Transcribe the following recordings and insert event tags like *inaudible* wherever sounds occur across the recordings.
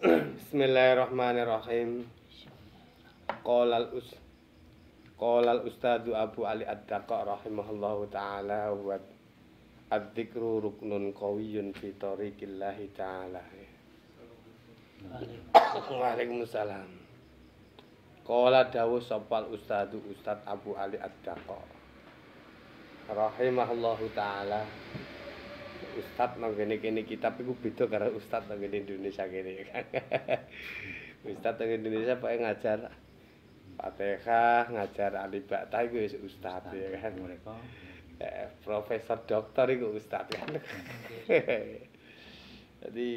Bismillahirrahmanirrahim. Qolal us Qolal Ustadu Abu Ali Ad-Daqa rahimahullahu taala wa Ad-dzikru ruknun qawiyyun fi tariqillahi taala. Waalaikumsalam. Qala dawu sopal Ustadu Ustad Abu Ali Ad-Daqa rahimahullahu taala. ustad nang kini kene kitab iku beda karena ustad nang kene Indonesia kene. Ya kan? *laughs* ustad nang Indonesia pakai ngajar Fatihah, ngajar Alibata iku gue ustad ya kan. Mereka eh, profesor doktor itu ustad kan. *laughs* Jadi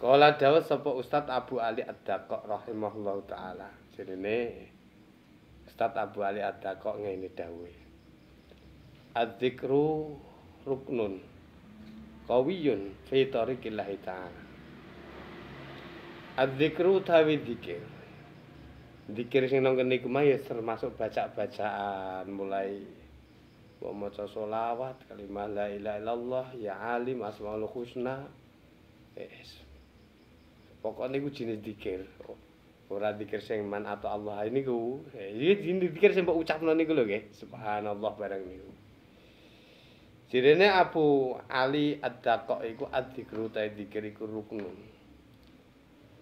Kala dawuh sapa Ustaz Abu Ali ad Rohimah rahimahullahu taala. jadi ini Ustadz Abu Ali Ad-Daqq ngene Adik Adzikru ruknun qawiyun fi tariqillah ta'ala Adzikru tawi dikir Dikir sing nang kene ya termasuk baca-bacaan mulai wa maca selawat kalimat la ilaha illallah ya alim asmaul husna yes. Eh, Pokoknya iku jenis dikir ora dikir sing man atau Allah ini ku eh, iki iya, jenis dikir sing mbok ucapno niku lho nggih subhanallah bareng niku Sirene Abu Ali Ad-Daqaq iku adzikru ta dzikir iku rukun.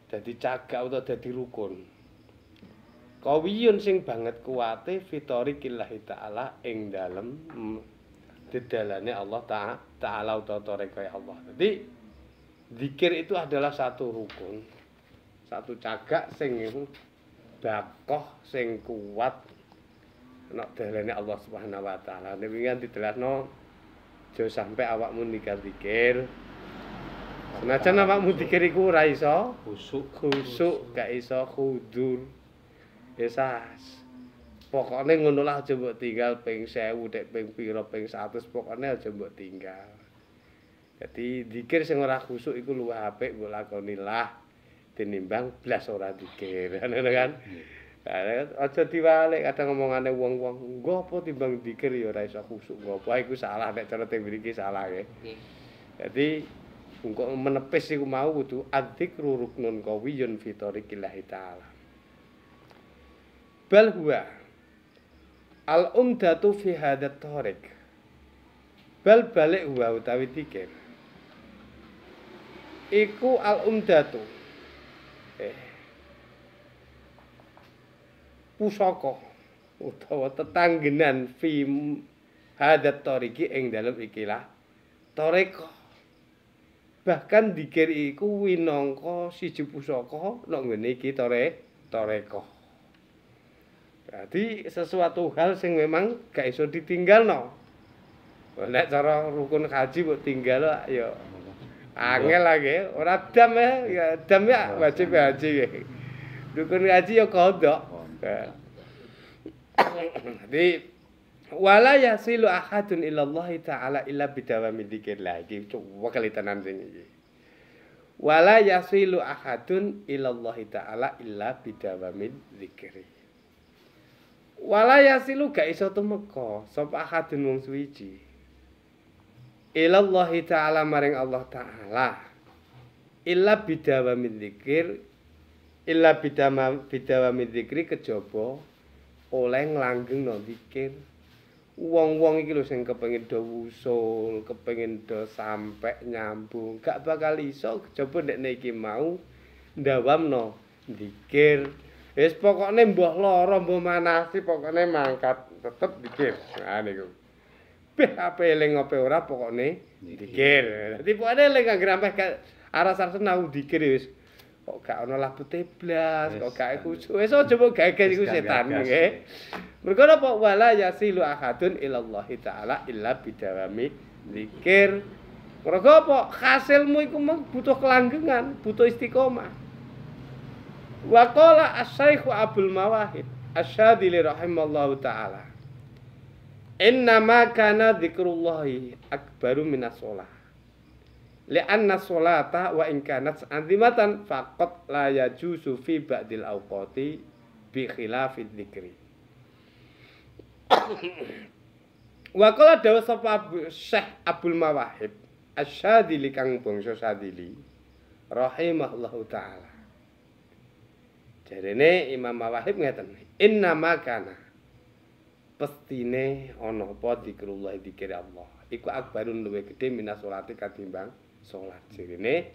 jadi caga utawa jadi rukun. Kawiyun sing banget kuwate fitori killahi ta'ala ing dalem mm, dedalane Allah ta'ala ta utawa tarekai Allah. jadi dzikir itu adalah satu rukun. Satu cagak sing dakoh bakoh sing kuat nek dalane Allah Subhanahu wa taala. Nek wingi ditelasno aja sampe awakmu dikir-dikir. Senajan awakmu dikir iku ora iso Kusuk. Kusuk, gak iso khudur. Esas. Pokoke ngono lah aja mbok tinggal ping 1000 tek ping pira ping 100 pokoke aja mbok tinggal. Jadi dikir sing ora khusuk iku luwih apik mbok lakoni lah tinimbang blas ora dikir. *laughs* Ngono kan? Nah, aja diwalik kadang ngomongane wong-wong nggo apa timbang dikir ya ora iso khusuk nggo apa iku salah nek cara mriki salah ya jadi dadi engko menepis iku mau kudu adzikru ruknun qawiyun fi tariqillah taala bal huwa al umdatu fi hadat tariq bal balik huwa utawi dikir iku al umdatu pusaka utawa tetanggenan fi hadat toriki ing dalem ikilah toreko bahkan dikir iku winangka siji pusaka nek ngene iki tore toreko berarti sesuatu hal sing memang gak iso no nek cara rukun haji kok tinggal ya angel lagi orang dam ya, ya dam ya wajib ya haji rukun haji ya kodok jadi wala yasilu ahadun illallah ta'ala illa bidawami dzikir lagi coba kali tenan sing iki wala yasilu ahadun illallah ta'ala illa bidawami dzikir. wala yasilu gak iso temeka sapa ahadun wong suwiji ilallahi ta'ala maring Allah ta'ala illa bidawami dzikir illa bidama bidawa midzikri kejaba Oleng nglanggeng no zikir wong-wong iki lho sing kepengin do usul kepengin do sampe nyambung gak bakal iso kejaba nek nek iki mau ndawamno zikir wis pokoke mbok lara mbok manasi pokoke mangkat tetep zikir ha niku apa eling apa ora pokoke zikir dadi pokoke eling gak grampah arah sarsen nau zikir wis kok gak ono labu teblas, yes, kok gak iku wis aja mbok gagal iku setan nggih. Mergo napa wala yasilu ahadun ilallahi taala illa bidawami zikir. Mergo apa hasilmu iku butuh kelanggengan, butuh istiqomah. Wa qala asy Abdul Mawahid Asy-Syadzili rahimallahu taala. Inna ma kana dzikrullahi akbaru minas shalah li'anna sholata wa in kanat azimatan faqad la yajuzu fi ba'dil awqati bi khilafid dzikri wa qala dawu sapa Syekh Abdul Mawahib asyadili syadili kang bangsa Syadili rahimahullahu taala Imam Mawahib ngeten inna makana pastine ana apa zikrullah dikir Allah iku akbarun luwe gedhe minas salati katimbang salat jerene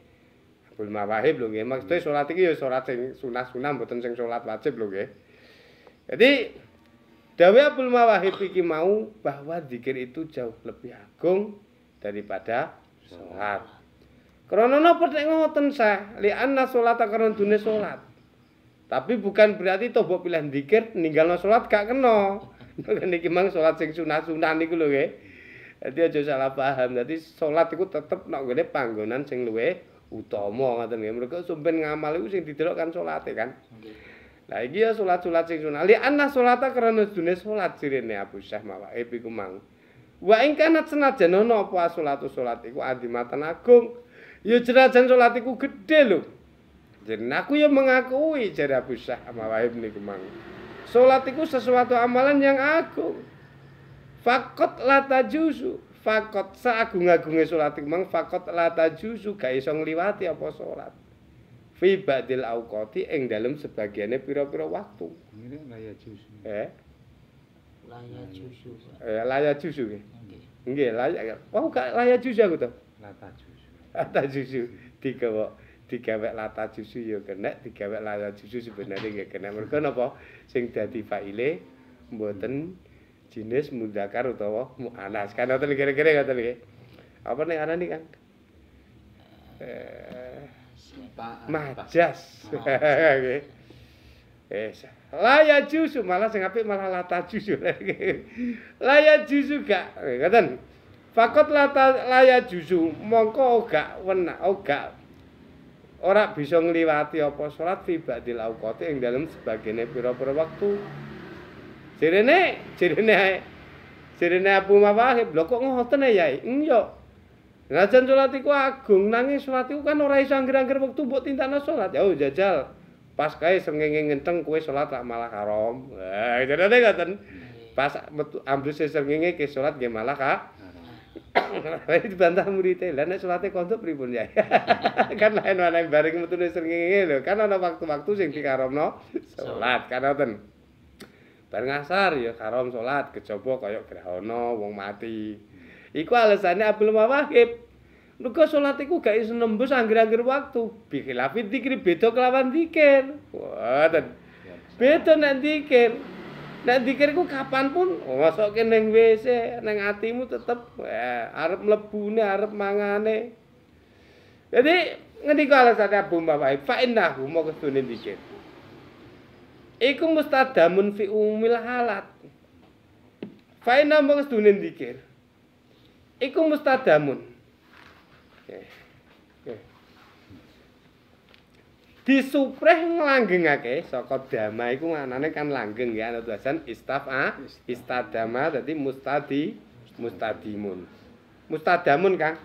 abul mawahib lho nggih maksude salat iki ya salat sunah-sunah mboten sing salat wajib lho nggih dadi dawa abul mawahib iki mau bahwa zikir itu jauh lebih agung daripada salat krana napa nek ngoten sah li anna salata krana dunya salat tapi bukan berarti to mbok pilih zikir ninggalno salat gak kena *laughs* niki mang salat sing sunah-sunah niku lho nggih Dia aja salah paham. jadi salat iku tetep nek gede panggonan sing luwe, utama ngoten nggih. Mergo sumpen ngamal iku sing didelok kan salate kan. Lah iki ya sholat sholat sing sunah. Li anna salata karena dunia sholat sirine Abu Syekh mawake iku mang. Wa ing kanat senajan ana apa salatu salat iku adimatan agung. Ya senajan salat iku gedhe lho. Jadi aku ya mengakui jari Abu Syah mawake niku mang. Salat iku sesuatu amalan yang agung fakot lata juzu fakot saagung-agunge sholat mang fakot lata juzu gak iso ngliwati apa sholat. fi badil auqati ing dalam sebagiannya pira-pira waktu ngene laya juzu eh laya juzu eh laya juzu nggih Enggak laya wau oh, gak laya juzu aku to lata juzu lata juzu digawa digawek lata jusu ya kena, digawek lata jusu sebenarnya ya kena. mereka napa sing dadi faile mboten hmm jenis mudakar utawa anas kan ngoten kira-kira ngoten nggih ya. apa nih aran nih kan eh majas nggih *laughs* eh laya jusu malah sing apik malah lata jusu laya *laughs* jusu gak eh, ngoten fakot lata laya jusu mongko gak wena oh, gak ora bisa ngliwati apa salat fi ba'dil auqati ing dalem sebagene pira-pira Sirene, sirene Sirene Abu Mawahib. Lho kok ngoten ya, Yai? Iya. Rajan salat iku agung, nangis salat iku kan orang iso anggere-anggere wektu mbok tindakno salat. Ya oh, jajal. Pas kaya srengenge ngenteng kue sholat tak malah haram. Lah, jenenge ngoten. Pas metu ambrus srengenge ke sholat nggih malah ka. Lha *laughs* dibantah muridé. Lah nek salate kontok pripun, ya? *laughs* kan lain-lain bareng metune srengenge lho. Kan ada waktu-waktu sing iya. no sholat kan ten. Barangasar ya haram salat kejaba kaya grahana wong mati. Iku alasane Abdul Mawahib. Nggo salat iku gak iso nembus angger-angger waktu. Bi khilafi dzikir beda kelawan dikir. Wah, beda nek dzikir. Nek dzikir iku kapan pun oh, masukke ning WC, ning atimu tetep eh, arep mlebune, arep mangane. Jadi ngendi kok alasane Abdul Mawahib? Fa innahu mau kudu dzikir. iku mustadamun fi umil halat faina mongkes dunen dikir iku mustadamun okay. okay. disupreh nglanggengake saka dama iku manane kan langgeng ya tulisan istafa istadama dadi mustadi mustadimun mustadamun Kang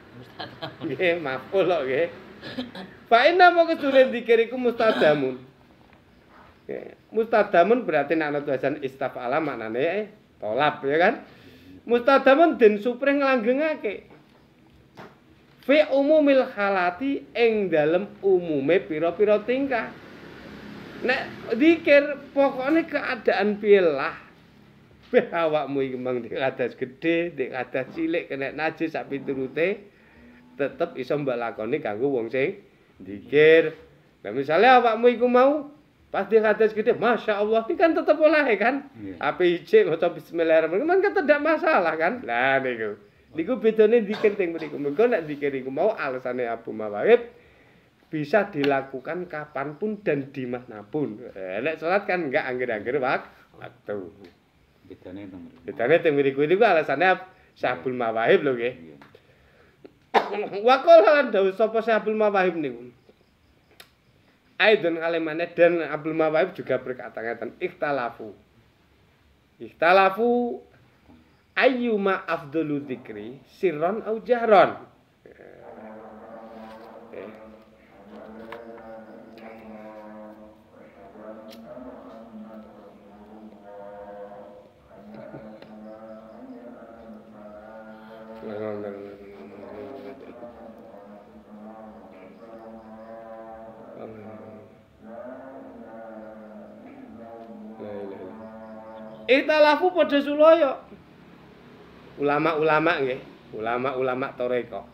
nggih maful kok nggih Fa inna mongkes dunen dikir iku mustadamun Mustadamun berarti nek ana tulisan istafala maknane eh, tolap ya kan. Mustadamun den supreh nglanggengake. Fi umumil halati ing dalem umume piro-piro tingkah. Nek dikir pokoknya keadaan pilah lah. awakmu iki mang di kadas gedhe, di kadas cilik kena najis sak piturute tetep iso mbak lakoni kanggo wong sing dikir. Nah misalnya awakmu iku mau Pas dia kata segede, Masya Allah, ini kan tetap boleh kan. Yeah. APIC, ngocok bismillahirrahmanirrahim, kan tidak masalah kan. Nah, niku. Niku bedanya dikir yang meniku. Mereka nak dikir niku mau alasannya Abu Mawarib, bisa dilakukan kapanpun dan dimanapun. Eh, nek sholat kan enggak angger-angger wak, waktu. Bedanya itu meniku. Bedanya itu meniku. Ini alasannya Syahbul Mawahib loh ya. Wakol halan dawu sopo Syahbul Mawahib niku. Aidan alemane dan Abdul Mawaib juga berkata-kata ikhtalafu. Ikhtalafu ayyuma afdulu dzikri sirron au jahron. Nah, eh. Iktalafu pada suloyo. Ulama-ulama nggih, ulama-ulama toreko.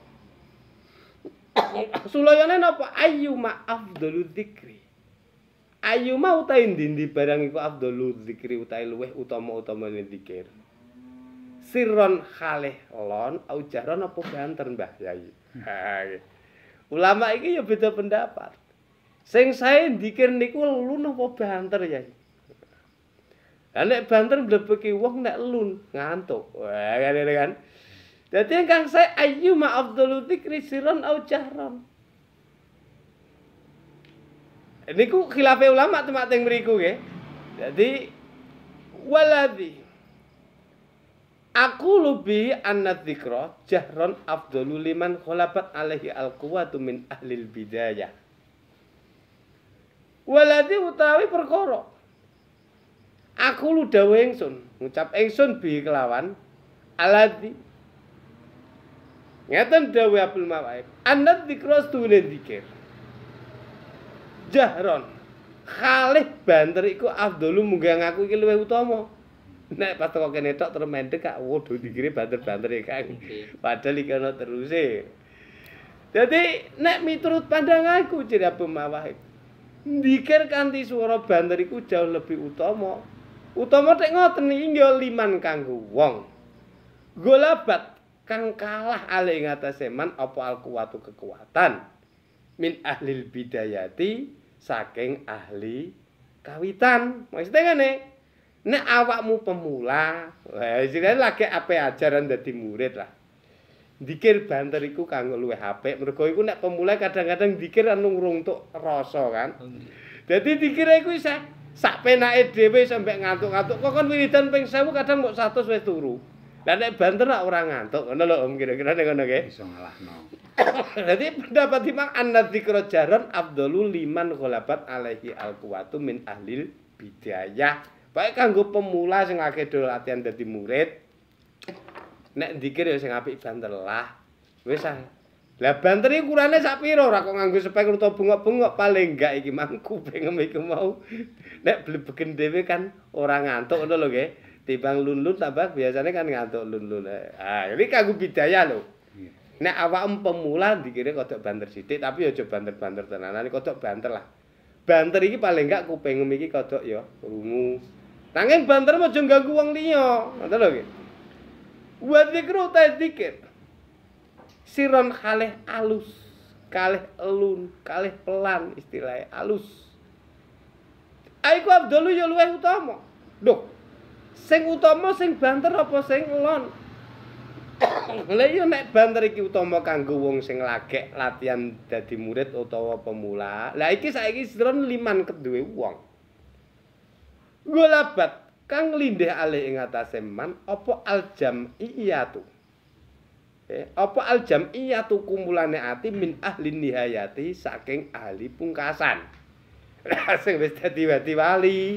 Suloyone napa? Ayyuma afdalu dzikri. Ayyuma utahe ndi barang iku afdalu dzikri utai luweh utama utama dzikir. Sirron khalih lon au jaron apa banter Mbah Yai. Hmm. Ulama iki ya beda pendapat. Sing sae dzikir niku lunah apa banter Yai. Lah nek banter mblebeki wong nek lun ngantuk. Wah, kan ini kan. Dadi engkang saya ayyu ma afdalu dzikri sirron au Ini ku khilafe ulama tempat yang beriku ya jadi waladi Aku lubi anak dikro jahron afdalu liman khalabat alaihi kuwatu min ahlil bidayah. Waladi utawi perkorok aku lu ludawa ingsun ngucap ingsun bi kelawan alati. ngeten dawuh Abdul Mawaib anad dikros tuwene dikir jahron Khalif banter iku afdhalu munggah aku iki luwih utama. Nek pas teko kene tok termendek kak waduh dikire banter-banter ya Kang. Padahal iki ana terus e. Dadi nek miturut pandanganku ciri pemawah iku dikir di suara banter iku jauh lebih utama Utama tek ngoten iki ya liman kanggo wong. Golabat kang kalah ale ngatasé man apa alkuwatu kekuatan min ahlil bidayati saking ahli kawitan. Maksudnya kan nih Nek awakmu pemula, jadi eh, istilahnya lagi ape ajaran dari murid lah. Dikir banter iku kanggo luwe HP Mergo iku nek pemula kadang-kadang dikir anu ngrungtuk rasa kan. jadi oh, dikir iku isa sak penake dhewe sampe ngantuk-ngantuk kok kon wiridan ping 1000 kadang kok 100 wis turu lah nek banter ora orang ngantuk ngono lho om kira-kira ning ngono ge iso ngalahno *coughs* dadi pendapat timang anna dzikra jaran abdulu liman ghalabat alaihi alquwatu min ahlil bidayah baik kanggo pemula sing akeh do latihan dadi murid nek dzikir ya sing apik banter lah wis ah Lah banteri ukurane sak pira ora kok nganggo spek utawa bungok-bungok paling enggak iki mangku pengem iku mau. Nek blebegen dhewe kan ora ngantuk ngono lho nggih. Tibang lunlun tabak, biasanya kan ngantuk lunlun. Ah, ini kanggo bidaya lho. Nek awak pemula dikira kodok banter sithik tapi ya coba banter-banter tenanan kodok banter lah. Banter iki paling enggak kuping iki kodok ya rungu. Nanging banter aja ganggu wong liya. Ngono lho nggih. Wadikru ta dikira. siron kalih alus, kalih elun, kalih pelan istilahnya alus. Aiku Abdul yo luweh utama. Duh. Sing utama sing banter apa sing elon? *coughs* Lah yo nek banter iki utama kanggo wong sing lagek latihan dadi murid utawa pemula. Lah iki saiki siron liman keduwe wong. Golabat kang lindih alih ing atase man apa aljam iya tuh. Eh, apa al jam'iyatu kumpulane ati min ahli nihayati saking ahli pungkasan *coughs* sing wis dadi wadi wali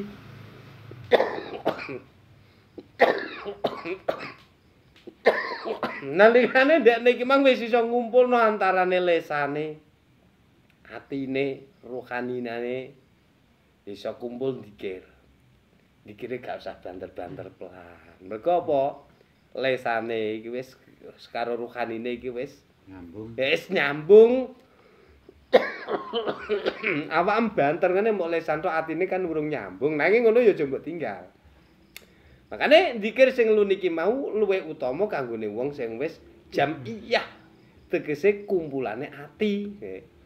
*coughs* nalikane dek niki mang wis iso ngumpulno antarane lesane atine rohaninane iso kumpul dikir dikire gak usah banter-banter pelan mergo apa lesane iki wis karo ruhanine iki wis nyambung. Wis nyambung. Awak banter ngene mok lesan tok atine kan urung nyambung. Nanging ngono ya aja tinggal. Makane zikir sing lu niki mau luwe utama kanggone wong sing wis jam'iyah. Tegese kumpulane ati.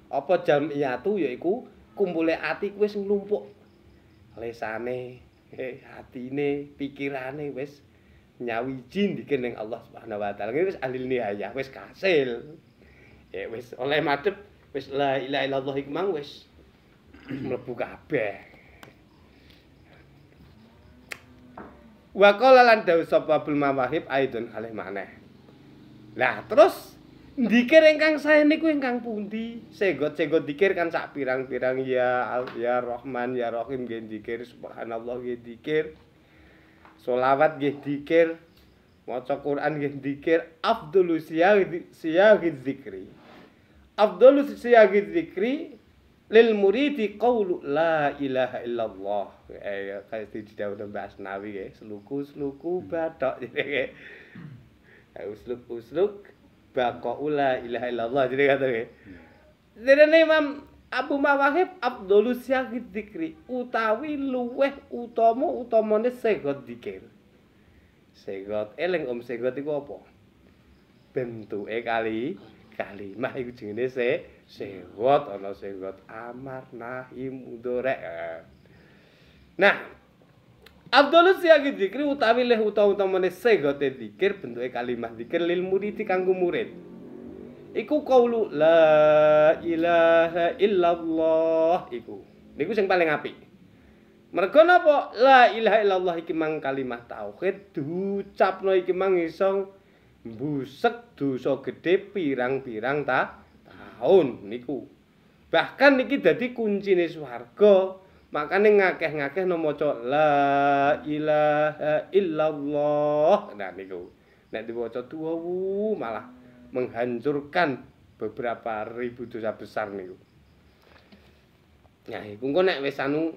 Apa jam'iyah tu yaiku kumpule ati wis nglumpuk lesane, atine, pikirane wis wes... nyawijin dikeun ning Allah Subhanahu wa taala. Wis alil nihayah, wis kasil. Ya wis oleh madhep wis la ilaha illallah hikmah wis mlebu kabeh. Wa qala lan dawu sapa bul Mawahib aidun alih maneh. Lah terus dikir ingkang saya niku ingkang pundi? Segot-segot dikir kan sak pirang-pirang ya ya Rahman ya Rahim nggih dikir subhanallah nggih dikir solawat gih dikir maca Quran gih dikir afdhalu siyaghi dzikri afdhalu siyaghi dzikri lil muridi qawlu la ilaha illallah eh kaya tidak udah bahas nabi ya seluku seluku batok *laughs* jadi kayak eh, usluk usluk bako la ilaha illallah jadi kata ya jadi Imam Abu Mawahib Abdullah Syah Dikri utawi luweh utama utamane Segot Dikir. Segot eling eh, Om Segot iku apa? Bentuke kali kalimah iku jenenge se Segot ana Segot Amar Nahi Mudore. Nah, Abdullah Syah utawi leh utama utamane Segot Dikir bentuke kalimah Dikir lil murid kanggo murid. iku qaulu la ilaha illallah iku niku sing paling apik mergo napa la ilaha illallah iki mang kalimah tauhid diucapno iki mang iso mbusek dosa gedhe pirang-pirang ta taun niku bahkan iki dadi kuncine swarga makane ngakeh-ngakeh no maca la ilaha illallah nah niku nek diwaca tuwa malah menghancurkan beberapa ribu dosa besar niku. Nah, iku engko nek wis anu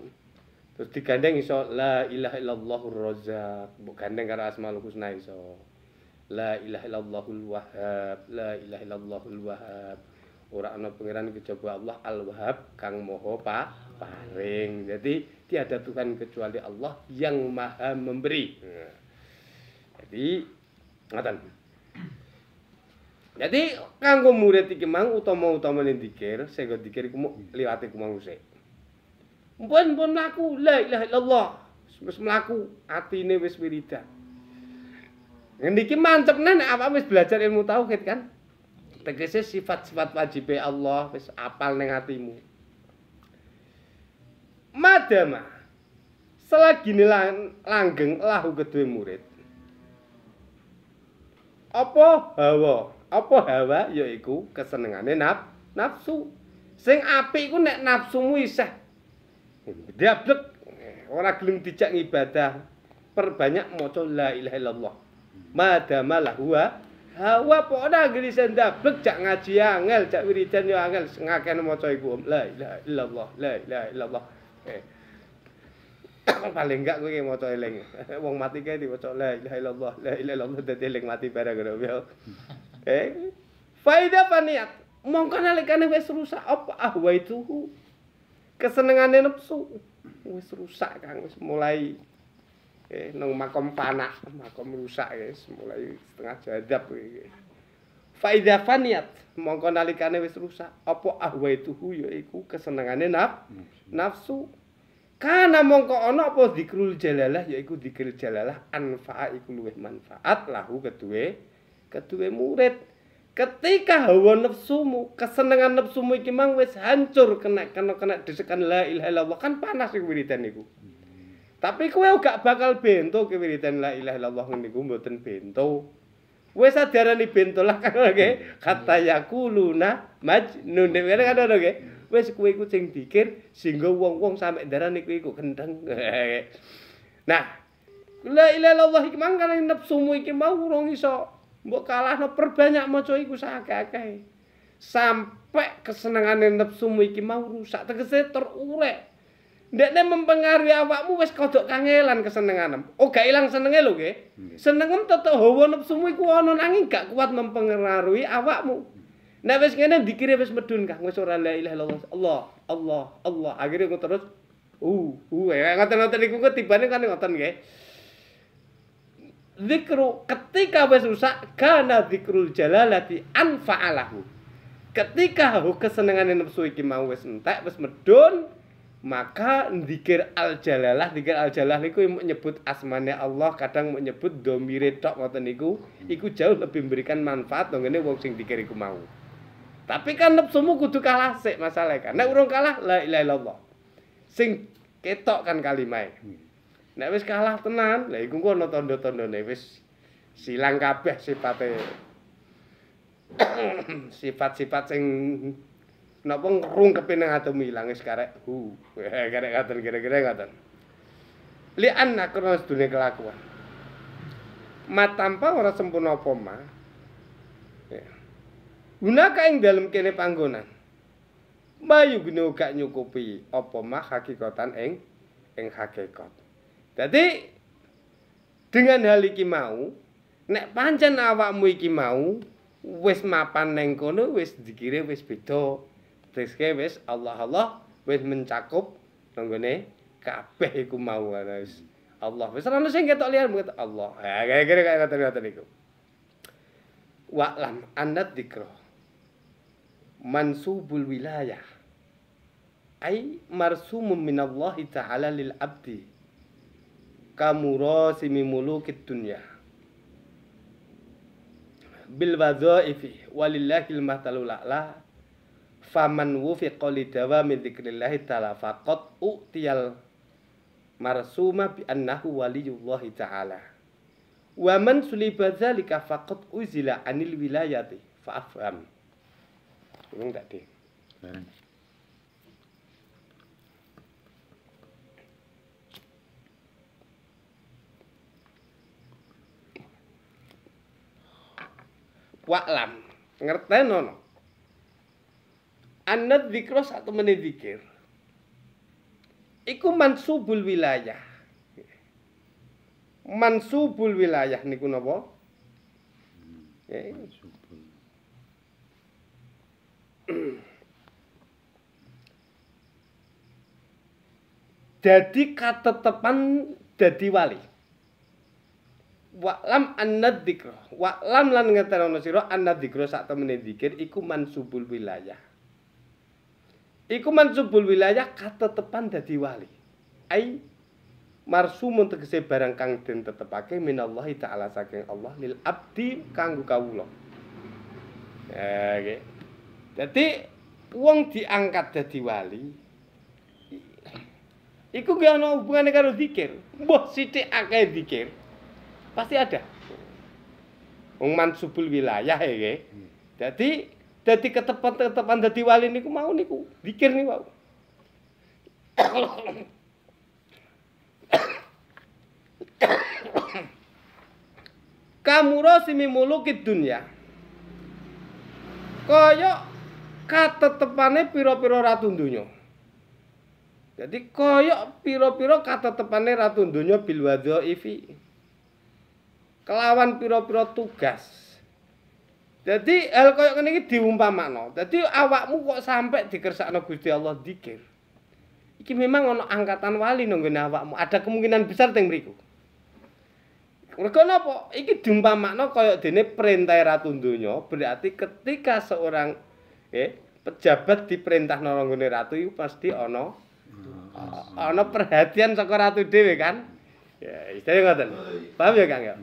terus digandeng iso la ilaha illallahur razzaq, mbok gandeng karo asmaul husna iso. La ilaha illallahul wahhab, la ilaha illallahul wahhab. Ora ana pangeran kecoba Allah Al-Wahhab kang moho pa, paring. Jadi tiada Tuhan kecuali Allah yang Maha memberi. Nah, jadi ngaten. Jadi kanggo murid iki mang utama-utama dikir, sego dikir ku liwate ku mang sik. Mpun mpun mlaku la ilaha illallah. Wis mlaku atine wis wiridan. Ngene iki mantepne nek apa wis belajar ilmu tauhid kan. Tegese sifat-sifat wajib Allah wis apal ning atimu. Madama selagi ini langgeng lahu kedua murid. Apa hawa Apa hawa yaiku kesenengane naf nafsu. Sing apik iku nek nafsumu isih dablek ora gelem dijak ibadah Perbanyak maca la ilaha illallah. Madama lahua hawa pokoke anggere isih blek jak ngaji angel, jak wiridan yo angel ngakene maca iku la ilaha illallah, la ilaha illallah. Eh. *coughs* paling enggak gue mau maca eling. *laughs* Wong mati kayak di kae diwaca la ilaha illallah, la ilaha illallah dadi eling mati bareng ngono ya. Eh, faida paniat. Mongko nalikane wis rusak apa ahwaituhu. Kesenengane nafsu wis rusak Kang, wis mulai eh nang makom panak, makom rusak guys, eh, mulai setengah jadab iki. Eh, eh. Faida faniat, mongko nalikane wis rusak apa itu ah, ya iku kesenengane naf nafsu. Kana mongko ono apa zikrul jalalah yaiku zikir jalalah anfa'a iku luwih manfaat lahu keduwe kedua murid ketika hawa nafsumu kesenangan nafsumu iki mang wis hancur kena kena kena disekan la ilaha illallah kan panas kewiritan wiridan niku hmm. tapi kowe ora bakal bento kewiritan la ilaha illallah niku mboten bento Wes sadarani bento lah *laughs* kan kata yakuluna majnun nggih kan ngono nggih wis kowe iku sing pikir sehingga wong-wong sampe darani kowe iku kendeng *laughs* nah la ilaha illallah iki mangkane nafsumu iki mau urung iso mbok kalahno perbanyak maca iku sakakeh. Sampai kesenengane nepsumu iki mau rusak tegese terurek. Ndekne mempengaruhi awakmu wis kodok kangelan kesenenganem. Oga oh, ilang senenge lho nggih. Senengem tetep hawa nepsumu iku ana nanging gak kuat mempengaruhi awakmu. Nek wis ngene dikire wis medhun Kang, wis ora la ilaha illallah. Allah, Allah, Allah. Akhire terus uh uh ngoten-ngoten iku ketibane kan ngoten nggih. zikru ketika wis rusak kana zikrul jalalati anfa'alahu ketika hu kesenengane nafsu iki mau wis entek wis medun maka zikir al jalalah zikir al jalalah niku nyebut asmane Allah kadang mau nyebut domire tok ngoten niku iku jauh lebih memberikan manfaat dong ini wong sing dikir iku mau tapi kan nafsumu kudu kalah sik masalah kan nek urung kalah la ilaha illallah sing ketok kan kalimae hmm. Nek wis kalah tenan, lha iku ono tanda-tandane wis silang kabeh sifate. *coughs* Sifat-sifat sing napa ngrungkepe nang ati ilang wis karek hu, *laughs* karek katon kira-kira katon. Li anna kronos dunia kelakuan. Matampa ora sempurna apa ma. Gunaka ing dalem kene panggonan. Bayu gune gak nyukupi apa ma hakikatan ing ing hakikat. Dadi dengan hal iki mau, nek pancen awakmu iki mau wis mapan neng kono, wis dikire wis beda. Teske wis Allah Allah wis mencakup nanggone kabeh iku mau ana wis. Allah wis ana sing ketok liyan Allah. Ya kira-kira kaya ngoten-ngoten iku. Wa lam anad mansubul wilayah ai marsumun minallahi ta'ala lil abdi Kamuro mulukid dunya bil ifi walillahil matalul a'la faman wufiqa dawa dawami dzikrillah ta'ala faqad utiyal marsuma bi annahu waliyullahi ta'ala wa man suliba dzalika faqad uzila anil wilayati fa'afham Ngomong tadi. Waklam. Ngerti nono. Anat dikros atau menedikir. Iku mansubul wilayah. Mansubul wilayah niku napa? Okay. Hmm, jadi katetepan jadi wali. Wa'lam an-nadzikr Wa'lam lan ngeterno sira an-nadzikr saat temene dikir iku mansubul wilayah. Iku mansubul wilayah kata tepan dadi wali. Ai marsumun tegese barang kang den tetepake minallahi taala saking Allah lil abdi kanggo kawula. Ya, nggih. Dadi wong diangkat dadi wali Iku gak ana hubungane karo zikir. Mbah sithik akeh zikir. Pasti ada. Wong subul wilayah ya nggih. Ya. Hmm. jadi jadi ketepan-ketepan jadi wali niku mau niku, zikir nih mau. mimulukit dunia koyo kata katetepane piro-piro ratu dunyo Jadi kaya piro kata katetepane ratu dunyo bil ifi kelawan pira-pira tugas. Jadi hal kaya ngene iki diumpamakno. Dadi awakmu kok sampe dikersakno Gusti Allah dikir. Iki memang ana angkatan wali nang ngene awakmu, ada kemungkinan besar teng mriku. Mergo apa? Iki diumpamakno kaya dene perintah ratu donya, berarti ketika seorang eh pejabat diperintah nang ngene ratu iku pasti ana ana hmm. eh, perhatian saka ratu dhewe kan? Ya, istilahnya ngoten. Paham ya, Kang ya?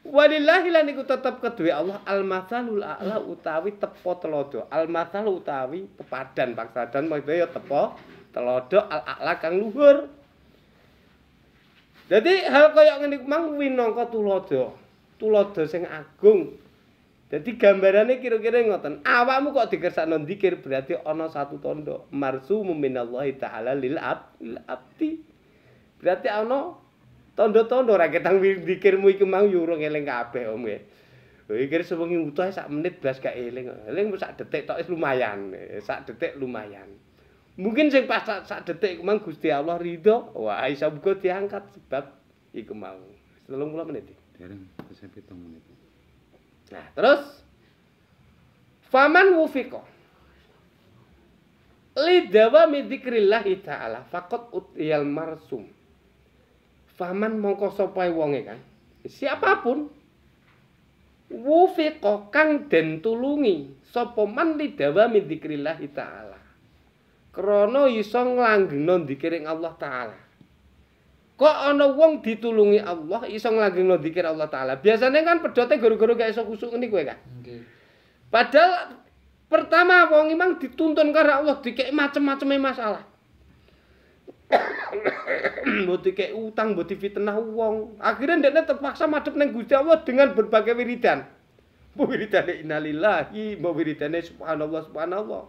Walillahi lan iku tetep kedue Allah al-mathalul a'la utawi tepo telodo. Al-mathal utawi pepadan paksa dan maksudnya ya tepo telodo al-a'la kang luhur. Jadi hal kaya ngene iku mang winangka tulodo. Tulodo sing agung. Jadi gambarannya kira-kira ngoten. Awakmu kok dikersak non berarti ono satu tondo. Marsu meminallahi ta'ala lil abdi. Berarti ono Tondo-tondo ra ketang dikirmu iki mau yo urung eling kabeh om nggih. Pikir sewengi utuh sak menit blas eleng, eleng Eling sak detik tok lumayan. Sak detik lumayan. Mungkin sing pas sak detik mang Gusti Allah ridho, wah iso buka diangkat sebab iku mau. 30 menit. Dereng, sampai 7 menit. Nah, terus faman wufiqa lidawami dzikrillah ta'ala Fakot utiyal marsum Faman mongko sopai wonge kan. Siapapun wufiqa kokang den tulungi sapa man lidawa min dzikrillah taala. Krana iso nglanggengno dikiring Allah taala. Kok ana wong ditulungi Allah iso nglanggengno dikir Allah taala. Biasanya kan pedote guru-guru gak iso kusuk ngene kowe kan. Padahal pertama wong imang dituntun karena Allah dikek macem-maceme masalah. *clears throat* mboten kek utang mboten fitnah wong. Akhire ndekne terpaksa madhep ning Gusti Allah dengan berbagai wiridan. Wiridane innalillahi, wiridane subhanallah subhanallah.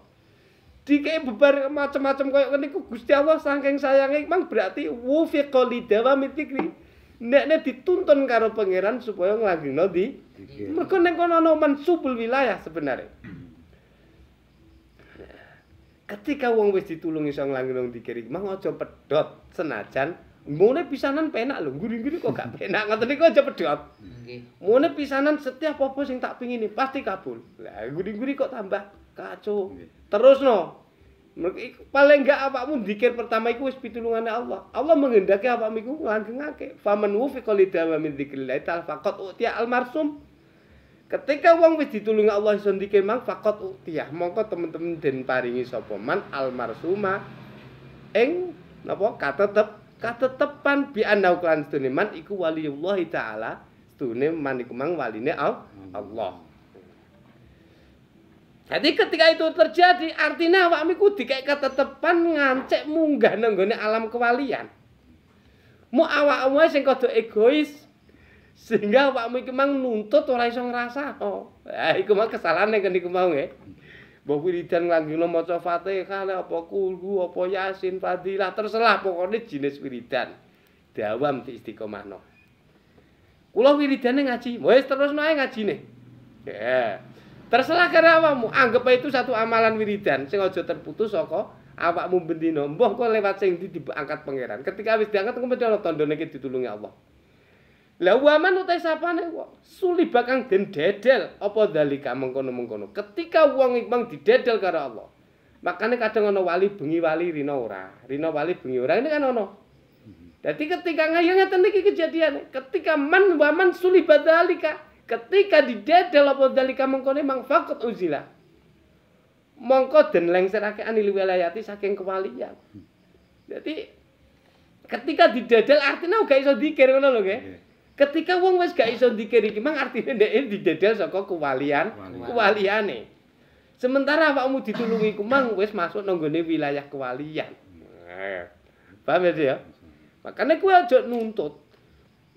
Dikek bebar macam-macam koyo ngene ku Gusti Allah saking sayange mang berarti wufiqa li dawami dzikri. Nekne dituntun karo pangeran supaya nglanggengno di. Mergo ning kono ana mansubul wilayah sebenarnya. ketika wong wis ditulungi iso nglanggeng dikiri mang aja pedot senajan ngene pisanan penak lho nguri-nguri kok gak penak ngoten niku aja pedot. nggih pisanan setiap apa sing tak pingini pasti kabul lah guri kok tambah kacau terus no paling enggak awakmu dikir pertama iku wis pitulungane Allah Allah menghendaki awakmu iku nglanggengake faman wufiqa lidama min dzikrillah ta'ala faqat utiya al-marsum Ketika wong wis ditulung Allah iso ndike mang faqat utiyah, mongko teman-teman den paringi sapa man almarsuma ing napa katetep katetepan bi anna ukran stune man iku waliullah taala stune man iku mang waline Allah. Jadi ketika itu terjadi artinya awak miku dikai ketetepan ngancek munggah nenggone alam kewalian. Mu awak awak sing kau egois sehingga Pak Miki mang nuntut ora iso ngrasakno. Eh iku mah kesalahane kene iku mau wiridan langgeng maca Fatihah nek apa kulhu apa Yasin Fadilah terserah pokoknya jenis wiridan. Dawam di istiqomahno. Kula wiridane ngaji, wis terus nang ngajine. Ya. Yeah. Terserah karo awakmu, anggap itu satu amalan wiridan sing aja terputus saka awakmu bendino. Mbok kok lewat sing diangkat pangeran. Ketika wis diangkat kok medal tandane ditulungi Allah. Lah waman utai sapane wong suli bakang den dedel apa dalika mengkono-mengkono. Ketika wong iku didedel karo Allah. Makanya kadang ana wali bengi wali rina ora, rina wali bengi ora ini kan ono Jadi ketika ngayanya ngeten iki kejadian, ketika man waman suli badalika, ketika didedel apa dalika mengkono mang fakut uzila. Mongko den lengserake anil wilayati saking kewalian. Jadi hmm. ketika didedel artinya gak iso dikir ngono lho nggih. Ketika wong wis gak iso dikir iki mang artine ndeke didedel saka kewalian kewaliane. Sementara awakmu ditulungi ku mang wis masuk nang wilayah kewalian. Nah, paham ya, ya? Makane kuwi aja nuntut.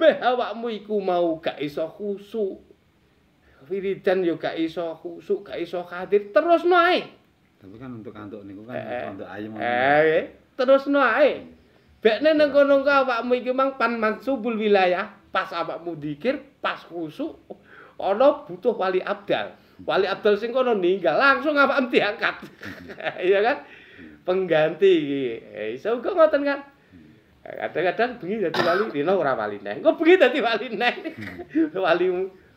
Beh awakmu iku mau gak iso khusuk. Wiridan yo gak iso khusuk, gak iso hadir, terus ae. Tapi kan untuk antuk niku kan eh, untuk ayam. Eh, terus ae. Bekne nengko kono awakmu iki mang pan mansubul wilayah pas awakmu dikir, pas khusuk ono butuh wali abdal. Wali abdal sing kono ninggal, langsung awakmu diangkat. *laughs* Iya kan? Pengganti iki. Eh, iso uga ngoten kan. Kadang-kadang bengi dadi wali, dina ora wali neh. Engko bengi dadi wali neh. *laughs* wali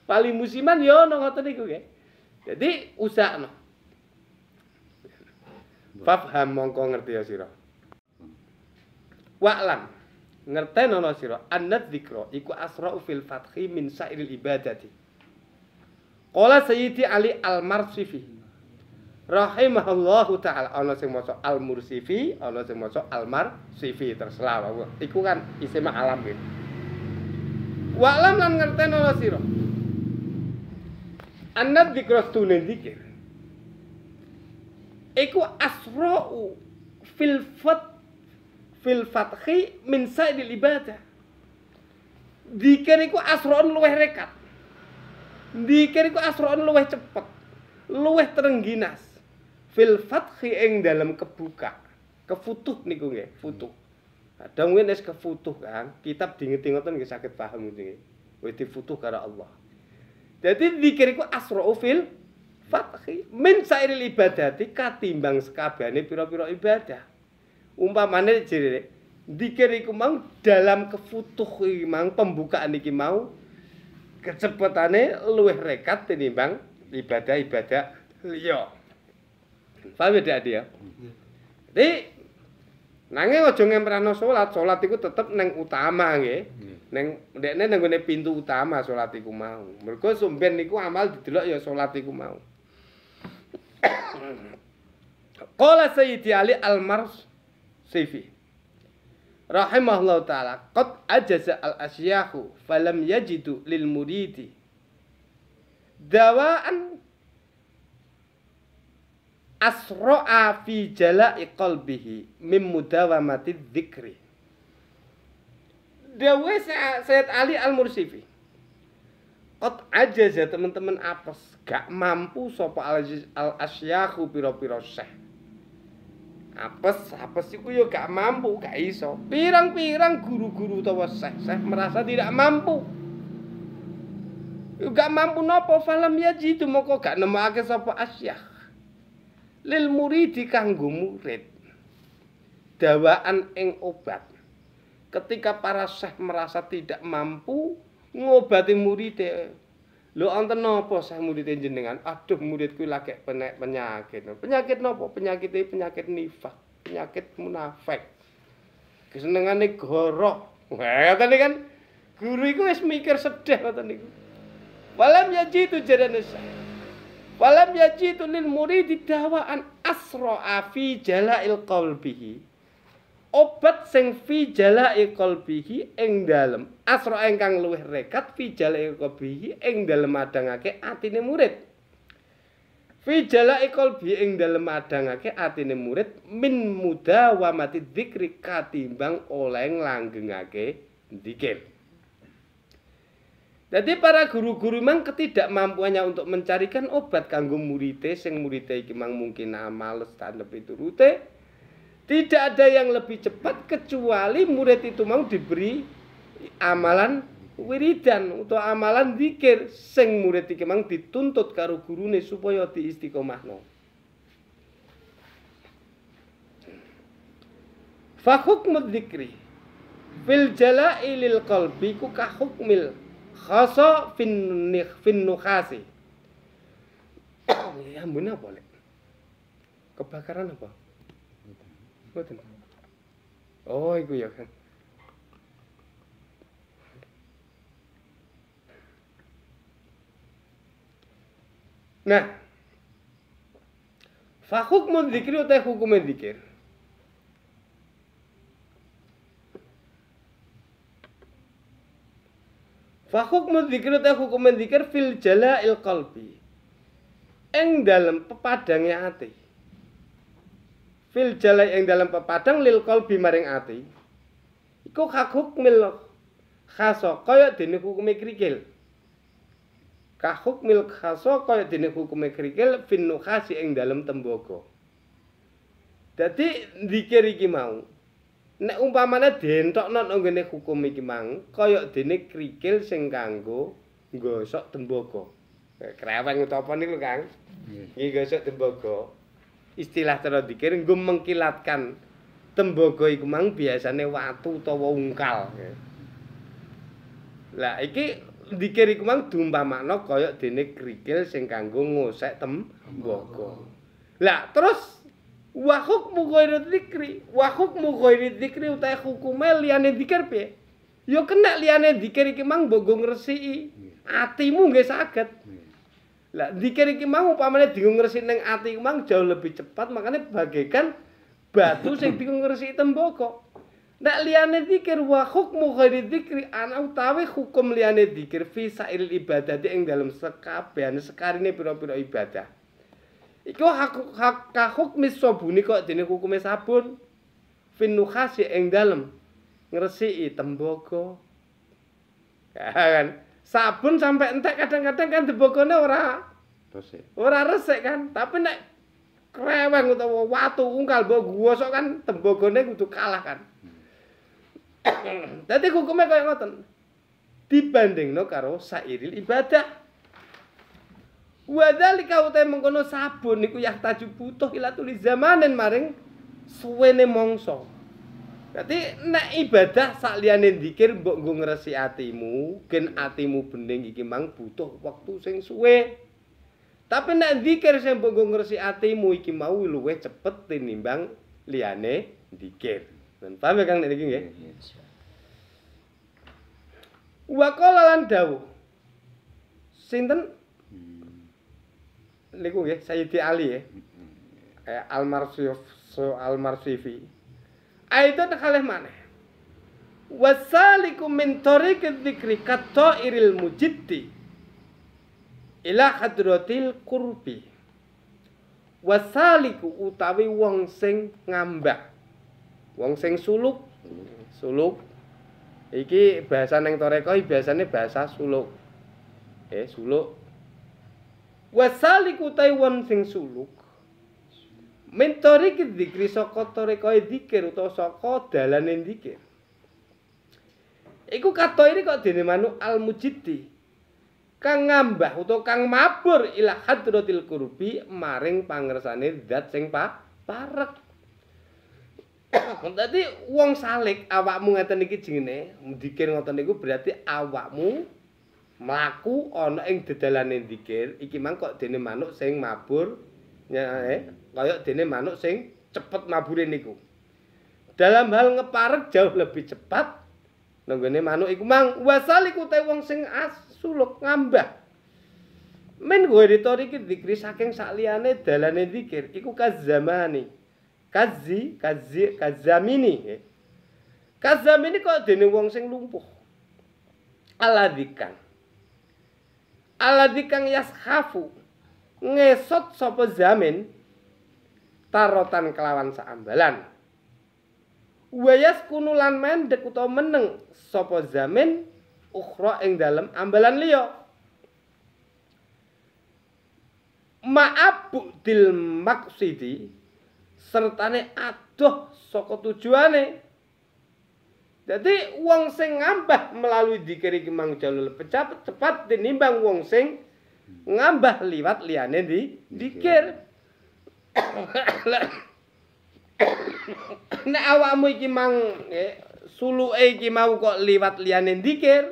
wali musiman yo, ya ana ngoten niku nggih. usah no. paham mongko ngerti ya sira. Wa'lam ngerti nono siro dikro dikro iku asra fil fathi min sairil ibadati kola sayyidi ali al marsifi rahimahullahu taala ana sing maca al mursifi ana sing maca al marsifi terserah iku kan isim alam gitu wa lan ngerti no anat annad dikir stune dzikir iku fil fathi fil fathi min sa'idil ibadah dikir iku asron luweh rekat dikir iku asron luweh cepet luweh terengginas fil fathi ing dalam kebuka kefutuh nih nggih futuh Ada mungkin es kefutuh kan kitab diingeti ngoten nggak sakit paham ya. wis difutuh karena Allah jadi dikiriku iku asro fil fathi min sairil ibadati katimbang sekabehane piro pira ibadah umpamane jerene dikir iku mau dalam kefutuh iki mau pembukaan iki mau kecepatane luwih rekat tinimbang ibadah-ibadah liya. Paham ya dia? Ya? Iya. Jadi nange aja ngemprano salat, salat iku tetep neng utama nggih. Iya. neng ndekne neng gone pintu utama salat iku mau. Mergo sumben niku amal didelok ya salat iku mau. *coughs* Qala Sayyidi Ali Al-Mars Sifi rahimahullah taala qad ajaza al asyahu falam yajidu lil muridi dawaan asro'a fi jala'i qalbihi mim mudawamati dzikri Dawa Sayyid Ali Al-Mursifi Kot ajaza teman-teman apes gak mampu sopa al asyahu piro-piro syekh apes apes iku yo gak mampu gak iso pirang-pirang guru-guru utawa seh-seh merasa tidak mampu yo gak mampu nopo falam yajidu moko gak nemokake sapa asyah Lel murid kanggo murid dawaan ing obat ketika para seh merasa tidak mampu ngobati muridnya Lho wonten napa sah murid jenengan? Aduh murid kuwi lagi penyakit. Penyakit napa? Penyakit iki penyakit nifak, penyakit munafik. Kesenengane gorok. Wah, ngoten kan. Guru iku wis mikir sedih ngoten niku. Walam yaji tu jarane sah. Walam yaji tu murid didawaan asra fi jala'il qalbihi. obat sing fi jalai qalbihi ing dalem asro engkang luwih rekat fi jalai qalbihi ing dalem madangake atine murid fi jalai qalbi ing dalem madangake atine murid min mudawamati dzikri katimbang oleh ngake dzikir Jadi para guru-guru memang ketidakmampuannya untuk mencarikan obat kanggo murite sing murite iki mang mungkin amales tanep itu rute tidak ada yang lebih cepat kecuali murid itu mau diberi amalan wiridan atau amalan zikir sing murid iki mang dituntut karo gurune supaya diistiqomahno. Fa hukmu dzikri fil jalailil qalbi ku ka hukmil khasa fin fin nukhasi. *coughs* ya, boleh. Kebakaran apa? Nah, fahuk mau dikir hukum hukumnya dikir. Fahuk mau dikir utai hukumnya dikir fil jala il kalbi. Eng dalam pepadangnya ati. fil jalai ing dalam pepadang lil kolbi maring ati iku kakuk mil khaso kaya dini hukumi krikil kakuk mil khaso kaya dini hukumi krikil fin nukhasi ing dalam tembogo jadi dikir iki mau Nek umpamane dentok non anggone hukum iki mang kaya dene krikil sing kanggo nggosok tembaga. Krewang utawa niku Kang. Iki gosok tembaga. istilah cara dikir nggo mengkilatkan tembaga iku mang biasane watu utawa ungkal. Lah iki dikir iku mang dumpamakna kaya dene krikil sing kanggo ngosek tembaga. Lah terus wa hukmu ghairu dzikri, wa hukmu ghairu dzikri utahe hukume liyane dikir piye? Ya kena liyane dikir iki mang mbok ngresiki. Atimu nggih saged. Lah zikir iki mang upamane diungresi ning ati mang jauh lebih cepat, makane bagaikan batu sing diungresi tembaga. Nek liyane zikir wa hukmu ghairi zikri ana utawi hukum liyane zikir fi sa'il ibadah ing dalam sekabehan sekarine pira-pira ibadah. Iku hak hak ka hukum sabun kok dene hukume sabun. Fin nukhasi ing dalam ngresiki tembaga. *laughs* Ya kan? sabun sampai entek kadang-kadang kan dibokone ora resik. Ora resik kan, tapi nek kreweng utawa watu ungkal mbok gosok kan tembogone kudu kalah kan. Hmm. Dadi hukume kaya ngoten. Dibandingno karo sairil ibadah. Wadzalika utawa mengkono sabun niku yah tajub butuh ila tuli zamanen maring suwene mongso. Berarti nek ibadah sakliyane dikir, mbok nggo ngresi atimu, gen iya. atimu bening iki mang butuh waktu sing suwe. Tapi nak dikir sing mbok nggo ngresi atimu iki mau luwih cepet tinimbang liane dikir. paham ya Kang niki nggih? Iya, iya, Wa qala lan dawuh. Sinten? Hmm. Niku nggih Sayyidi Ali ya. Hmm, al so so marsyfi Aidan halih mana? Wasaliku min tariqid dzikri kattairil ilah ila kurpi. qurbi. Wasaliku utawi wong sing ngambak, Wong sing suluk, suluk. Iki bahasa neng torekoi biasanya bahasa suluk. Eh, suluk. Wasaliku tai wong sing suluk mentori iki dikri saka torekoe dikir utawa soko dalane dikir iku kato ini kok dene manu al-mujiddi kang ngambah utawa kang mabur ila hadratil qurbi maring pangersane zat sing pa parek *coughs* Dadi wong salik awakmu ngeten iki jenenge dikir ngoten niku berarti awakmu mlaku ana ing dedalane dikir iki mang kok dene manuk sing mabur ya eh kaya dene manuk sing cepet mabure niku dalam hal ngeparek jauh lebih cepat nenggone manuk iku mang wasaliku te wong sing asuluk ngambah men gue ditori ki dikri saking sak liyane dalane dikir iku kazamani kazi kazi kazamini eh. kazamini kok wong sing lumpuh aladikan aladikan yaskhafu ngesot sapa jamin tarotan kelawan saambalan Wayas kunulan men mendek utawa meneng sapa jamin ukhra ing dalem ambalan liya Ma'abu dil maksidi sertane adoh saka tujuane Jadi wong sing ngambah melalui dikiri kemang jalur cepat cepat tinimbang wong sing ngambah liwat liyane di dikir *coughs* nek awakmu iki mang eh, suluke iki mau kok liwat liyane dikir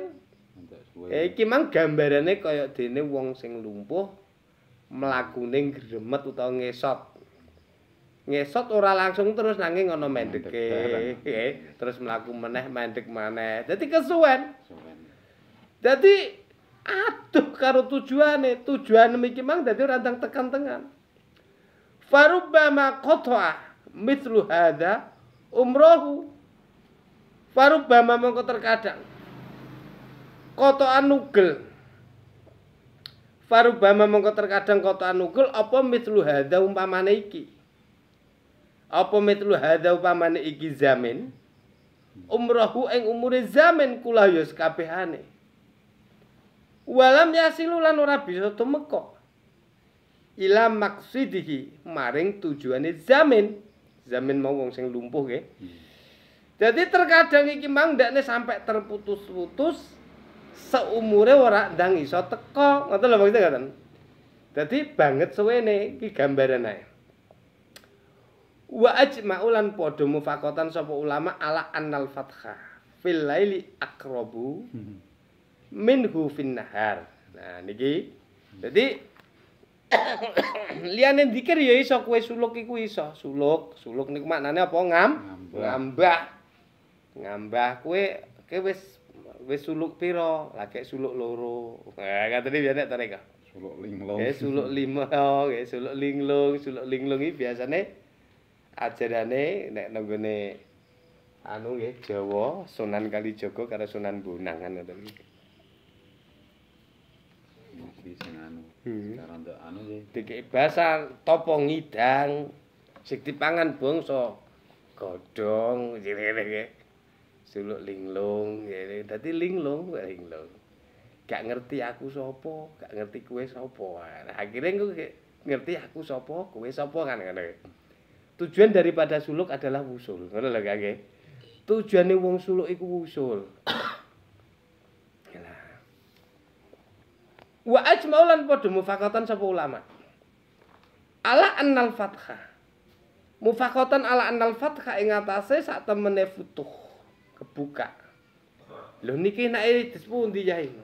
eh, iki mang gambarane kaya dene wong sing lumpuh mlakune gremet utawa ngesot ngesot ora langsung terus nanging ana mendeke *laughs* eh, terus mlaku meneh mendek maneh dadi kesuwen dadi aduh karo tujuane tujuan mriki mang dadi randang tekan-tekan farubbama qata'a mithlu hadza umrohu farubbama mengko terkadang kotoan anugel. farubbama mengko terkadang kotoan anugel apa mithlu hadza umpamane iki apa mithlu hadza umpamane iki zamin umrohu ing umure zamin kula ya kabehane walam yasilu lan ora bisa tumeka ila maksidihi maring tujuane zamin zamin mau wong sing lumpuh ke hmm. jadi terkadang iki mang ndakne sampai terputus-putus seumure ora ndang iso teko ngoten lho maksudnya ngoten jadi banget suwene iki gambaran ae wa ajma'u lan padha sapa ulama ala annal fathah fil laili hmm. minhu fin nahar. Nah, niki. Jadi *coughs* liane dikir ya iso kue suluk iku iso. Suluk, suluk niku maknane apa? Ngam. Ngambah. Ngambah kue ke wis wis suluk pira. Lah suluk loro. Nah, kata ini biasanya tarik. Suluk linglung. Ya suluk lima, ya *laughs* oh, suluk linglung, suluk linglung iki biasane ajarane nek nanggone, anu nggih Jawa Sunan Kalijaga karo Sunan Bonang kan ngoten iki. iki sing anu hmm. sekarang ndak anu iki basar topo ngidang sikti pangan bangsa godhong cilik-cilike suluk linglung ngene dadi linglung linglung gak ngerti aku sapa gak ngerti kowe sapa akhire ngerti aku sapa kowe sapa kan ngene tujuan daripada suluk adalah wusul ngono lho kake tujuane wong suluk iku wusul Wa ajma'u lan padha mufakatan sapa ulama. Ala annal fathah. Mufakatan ala annal fathah ing atase sak temene futuh kebuka. Lho niki nek e pundi ya ini.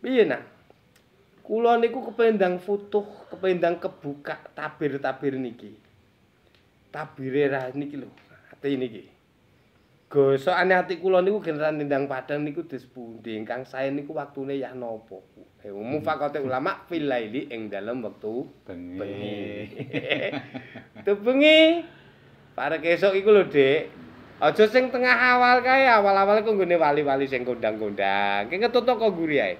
Piye nak? Kula niku kependang futuh, kependang kebuka tabir-tabir niki. Tabire niki lho, ati niki. Gosok ane ati kula niku generan tindang padang niku dispundi ingkang sae niku waktune yah napa. Eh umum hmm. fakote ulama fil laili ing dalem wektu bengi. *laughs* Tebengi. Para kesok iku lho, Dik. Aja sing tengah awal kae, awal-awal iku nggone wali-wali sing kondang-kondang. Ki ketutuk kok guri ae.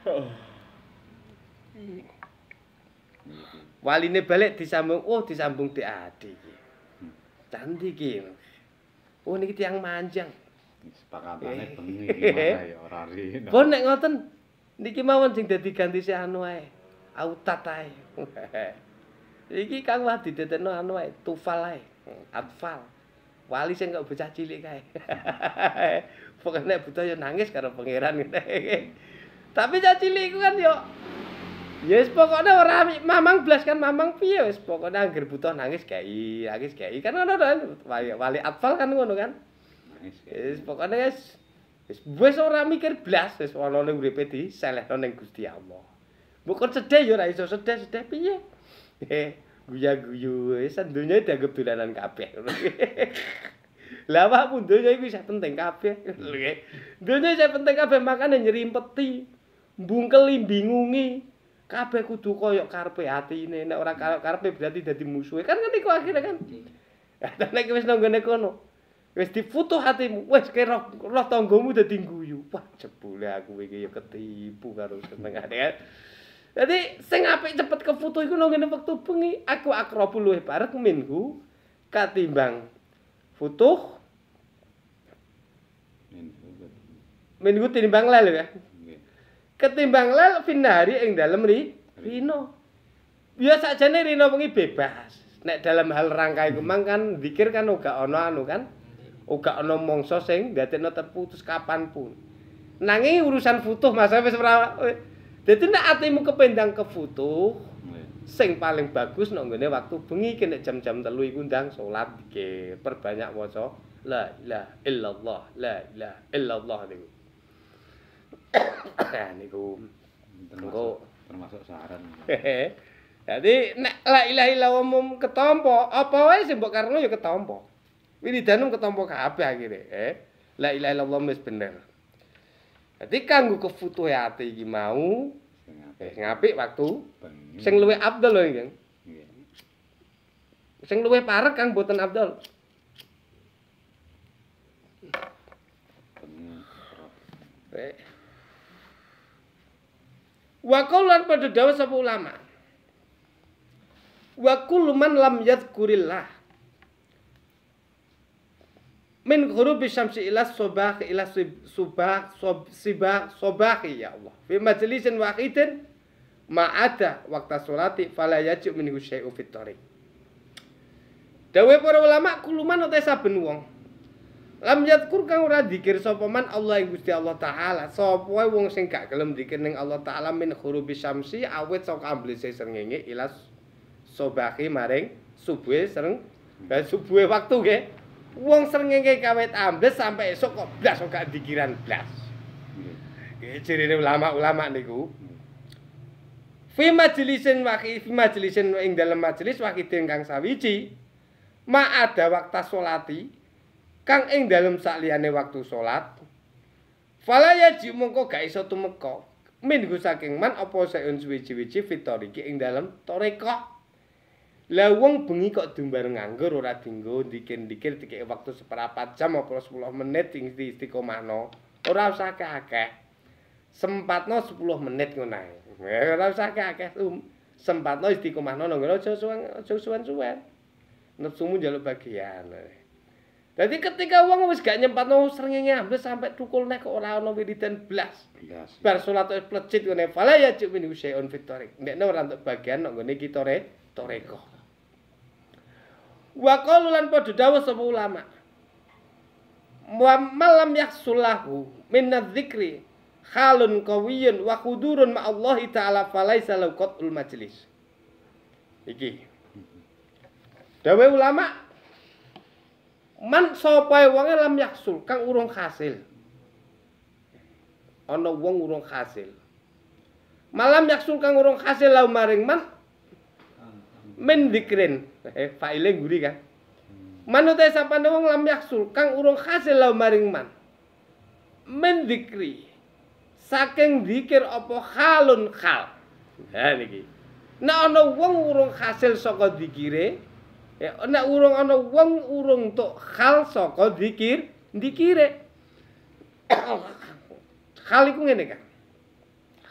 *sighs* Waline balik disambung, oh disambung di adik. Cantik iki. Hmm. Oh niki tiyang manjang. Sepakatane bengi iki *laughs* ya ora rene. Pun nek ngoten niki mawon sing dadi ganti si anu ae. Autat ae. *laughs* iki Kang Wadi anu ae, tufal ae. Atfal. Wali sing gak bocah cilik kae. *laughs* Pokoke nek buta yo nangis karo pangeran ngene. Tapi cah cilik iku kan yo Yes ya pokoknya orang mamang blas kan mamang piye ya wis pokoknya anggere butuh nangis i, nangis i kan ngono kan. Wali, wali apal kan ngono kan. Nangis kei. Ya wis es wis wis ora mikir blas wis ana ning uripe di selehno ning Gusti Allah. Bukan sedih ya ora iso sedih sedih piye. Guya-guyu wis donya dianggap dolanan kabeh. *laughs* Lah awakmu donya iku isih penting kabeh. Donya isih penting kabeh makane nyerimpeti, mbungkeli bingungi kabeh kudu koyo karepe atine nek ora kaya karepe berarti dadi musuhe kan kan iku akhire kan Nah, nek wis nang ngene kono, wis difutuh hatimu, wis kira roh tanggamu dadi guyu. Wah, jebule aku iki ya ketipu karo senengane kan. Dadi sing apik cepet kefutuh iku nang ngene wektu bengi, aku akrabu luwih barek minggu, katimbang foto minggu timbang lel ya ketimbang lel finari yang dalam ri rino biasa ya aja nih rino pengi bebas nek dalam hal rangka iku mang kan pikir kan uga ono anu kan uga ono mongso sing no terputus kapanpun Nangi urusan futuh masa wis ora jadi nek atimu kependang ke futuh sing paling bagus nek waktu bengi kene jam-jam 3 iku ndang salat perbanyak waca la ilaha illallah la ilaha illallah niku nah niku tengko termasuk saran. *laughs* Jadi nek la ilaha illallah umum ketompo, apa wae sing mbok karno ya ketompo. Wini danung ketompo kabeh akhire, eh. La ilaha illallah mes bener. Jadi kanggo kefutuhe ati iki mau eh, ngapik waktu Bengi. sing luwih abdul lho iki. Sing luwih parek kang boten abdul. Eh. Wa pada dawa sapa ulama. Wa kullu man lam min ghurubi syamsi ilas sobah ila subah sob, sibah sobah ya Allah fi majlisin wahidin ma'ada waktu sholati fala yajib minhu syai'u fit tariq para ulama kuluman otai saben wong Lam yadkur kang ora dzikir sapa man Allah ing Gusti Allah taala. Sapa wong sing gak gelem dzikir ning Allah taala min khurubi syamsi awet sok amblise srengenge ilas sobahi maring subuh sereng ben eh, subuh waktu nggih. Wong srengenge kawet ambles sampe esuk kok blas kok gak dzikiran blas. Nggih cirine ulama-ulama niku. Fi majlisin waqi fi majlisin ing dalem majlis waqi ingkang sawiji. Ma ada waktu salati kang ing dalem sak liyane waktu salat falaya ji mongko gak iso tumeka minggu saking man apa seun suwi-suwi fitoriki ing dalem toreka la wong bengi kok dumbar nganggur ora dinggo dikin-dikin dikek waktu seperapat jam apa 10 menit ing istiqomahno ora usah akeh-akeh sempatno 10 menit ngunae eh, ora usah akeh-akeh sempatno istiqomahno nggo aja suwen aja suwen-suwen nepsumu njaluk bagian ne. Jadi ketika uang wis gak nyempatno srengenge ambles sampai tukul nek kok ora ana wiridan blas. Yes, iya yes. Bar salat plecit ngene fala ya cuk min syai'un fitorik. Nek ora entuk bagian nek ngene iki tore toreko. Wa qalu lan padha dawuh sapa ulama. Wa malam yahsulahu min dzikri khalun qawiyyun wa qudurun ma Allah taala falaisa lahu qatul majlis. Iki. Hmm. Dawe ulama man sapa wonge lam yaksul kang urung hasil. ana wong urung hasil. malam yaksul kang urung hasil lau maring man men dikren eh faile guri kan manut sapane wong lam yaksul kang urung hasil lau maring man men dikri saking dikir opo halun hal. Nah niki nek ana wong urung kasil saka dikire Ya, nek urung ana wong urung tok hal saka zikir, dikire. *coughs* hal iku ngene, Kang.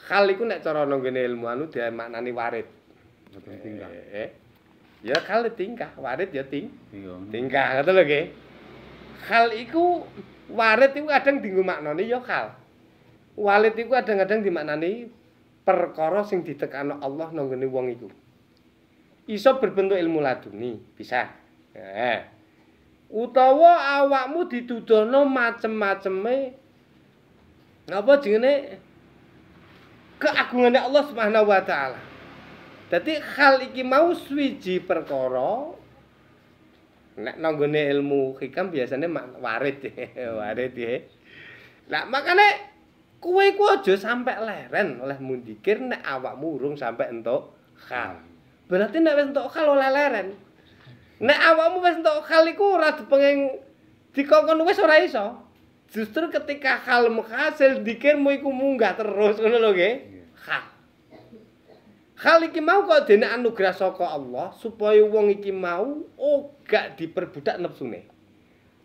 Hal iku nek cara ana ngene ilmu anu dia maknani warid. Tingkah. E, e. Ya hal e tingkah, warid ya ting. Tingkah, ngerti lho, Ki. Hal iku warid iku kadang dinggo maknane ya khal. Walid iku kadang-kadang dimaknani perkara sing ditekano Allah nang ngene wong iku. iso berbentuk ilmu laduni, bisa. Eh. Utawa awakmu didudono macem-maceme napa jenenge keagungane Allah Subhanahu wa taala. Dadi hal iki mau swiji perkara nek nanggone ilmu hikam biasane warid, warid *laughs* ya. Lah makane kowe iku aja sampe leren oleh mundikir nek awakmu urung sampe entuk hal. berarti nek wis entuk kal leleren. Nek awakmu wis entuk kal iku ora dipengin dikongkon wis ora iso. Justru ketika hal hasil dikirmu iku munggah terus ngono lho nggih. Ha. mau kok dene anugerah saka Allah supaya wong iki mau ogak oh, diperbudak nepsune.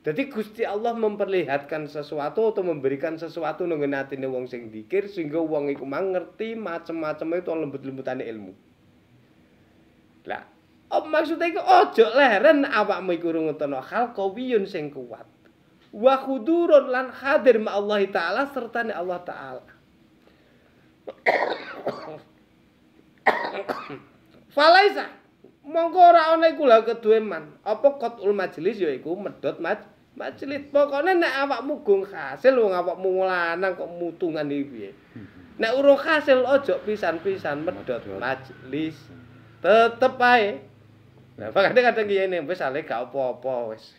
Jadi Gusti Allah memperlihatkan sesuatu atau memberikan sesuatu nang ngene atine wong sing dikir sehingga wong iku mau ngerti macam-macam itu lembut-lembutane ilmu. Apa oh, maksud iku ojo oh, leren awakmu iku rungutono hal sing kuat. Wa khudurun lan hadir ma Allah taala serta ni Allah taala. Falaisa mongko ora ana iku lha kedue man. Apa qatul majelis ya iku medhot maj majelis. Pokoke nek awakmu gung hasil wong awakmu lanang kok mutungan iki piye. Nek urung hasil ojo pisan-pisan medhot majelis. Tetep ae Nah, pakane kadang ngene, iya wis ale gak apa-apa wis.